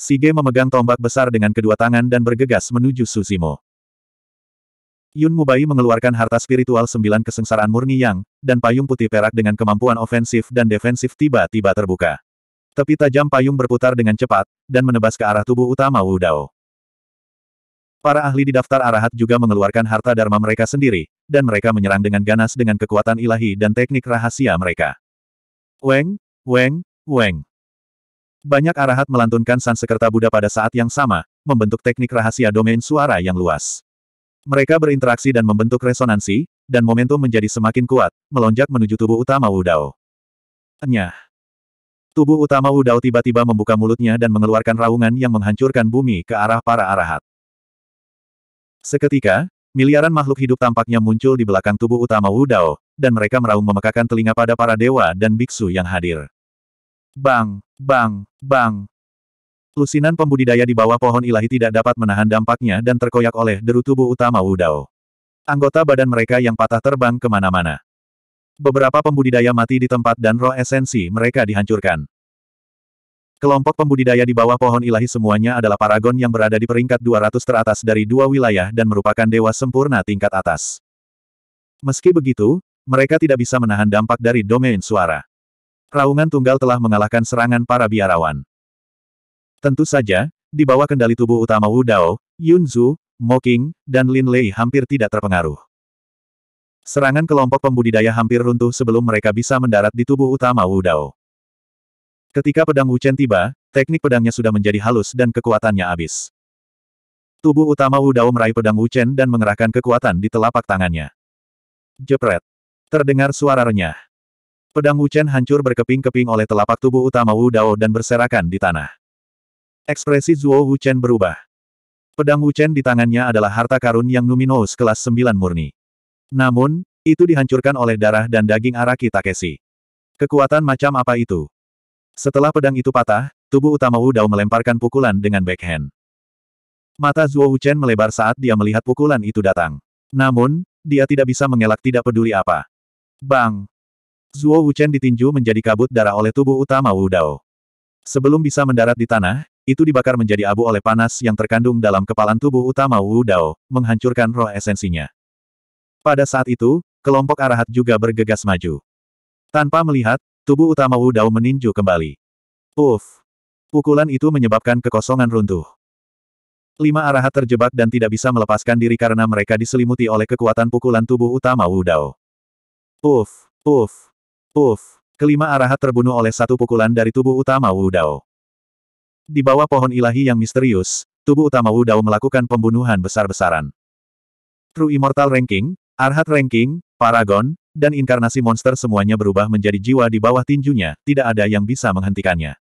Sige memegang tombak besar dengan kedua tangan dan bergegas menuju Suzimo. Yun Mubai mengeluarkan harta spiritual sembilan kesengsaraan murni yang, dan payung putih perak dengan kemampuan ofensif dan defensif tiba-tiba terbuka. Tepi tajam payung berputar dengan cepat, dan menebas ke arah tubuh utama Wu Dao. Para ahli di daftar arahat juga mengeluarkan harta dharma mereka sendiri, dan mereka menyerang dengan ganas dengan kekuatan ilahi dan teknik rahasia mereka. Weng, Weng, Weng. Banyak arahat melantunkan sansekerta Buddha pada saat yang sama, membentuk teknik rahasia domain suara yang luas. Mereka berinteraksi dan membentuk resonansi, dan momentum menjadi semakin kuat, melonjak menuju tubuh utama Wudao. Enyah. Tubuh utama Wudao tiba-tiba membuka mulutnya dan mengeluarkan raungan yang menghancurkan bumi ke arah para arahat. Seketika, miliaran makhluk hidup tampaknya muncul di belakang tubuh utama Wudao, dan mereka meraung memekakan telinga pada para dewa dan biksu yang hadir. Bang, bang, bang, Lusinan pembudidaya di bawah pohon ilahi tidak dapat menahan dampaknya dan terkoyak oleh deru tubuh utama Wudao. Anggota badan mereka yang patah terbang kemana-mana. Beberapa pembudidaya mati di tempat dan roh esensi mereka dihancurkan. Kelompok pembudidaya di bawah pohon ilahi semuanya adalah paragon yang berada di peringkat 200 teratas dari dua wilayah dan merupakan dewa sempurna tingkat atas. Meski begitu, mereka tidak bisa menahan dampak dari domain suara. Raungan tunggal telah mengalahkan serangan para biarawan. Tentu saja, di bawah kendali tubuh utama Wu Dao, Yun Zhu, Mo King, dan Lin Lei hampir tidak terpengaruh. Serangan kelompok pembudidaya hampir runtuh sebelum mereka bisa mendarat di tubuh utama Wu Dao. Ketika pedang Wu Chen tiba, teknik pedangnya sudah menjadi halus dan kekuatannya habis. Tubuh utama Wu Dao meraih pedang Wu Chen dan mengerahkan kekuatan di telapak tangannya. Jepret. Terdengar suara renyah. Pedang Wu Chen hancur berkeping-keping oleh telapak tubuh utama Wu Dao dan berserakan di tanah. Ekspresi Zuo Wuchen berubah. Pedang Wuchen di tangannya adalah harta karun yang Numinous kelas 9 murni. Namun, itu dihancurkan oleh darah dan daging Araki Takeshi. Kekuatan macam apa itu? Setelah pedang itu patah, tubuh utama Wu Dao melemparkan pukulan dengan backhand. Mata Zuo Wuchen melebar saat dia melihat pukulan itu datang. Namun, dia tidak bisa mengelak tidak peduli apa. Bang! Zuo Wuchen ditinju menjadi kabut darah oleh tubuh utama Wu Dao. Sebelum bisa mendarat di tanah, itu dibakar menjadi abu oleh panas yang terkandung dalam kepalan tubuh utama Wu Dao, menghancurkan roh esensinya. Pada saat itu, kelompok arahat juga bergegas maju. Tanpa melihat, tubuh utama Wu Dao meninju kembali. Uf! Pukulan itu menyebabkan kekosongan runtuh. Lima arahat terjebak dan tidak bisa melepaskan diri karena mereka diselimuti oleh kekuatan pukulan tubuh utama Wu Dao. Uf! Uf! Uf! Kelima arahat terbunuh oleh satu pukulan dari tubuh utama Wu Dao. Di bawah pohon ilahi yang misterius, tubuh utama Wu Dao melakukan pembunuhan besar-besaran. True Immortal Ranking, Arhat Ranking, Paragon, dan inkarnasi monster semuanya berubah menjadi jiwa di bawah tinjunya, tidak ada yang bisa menghentikannya.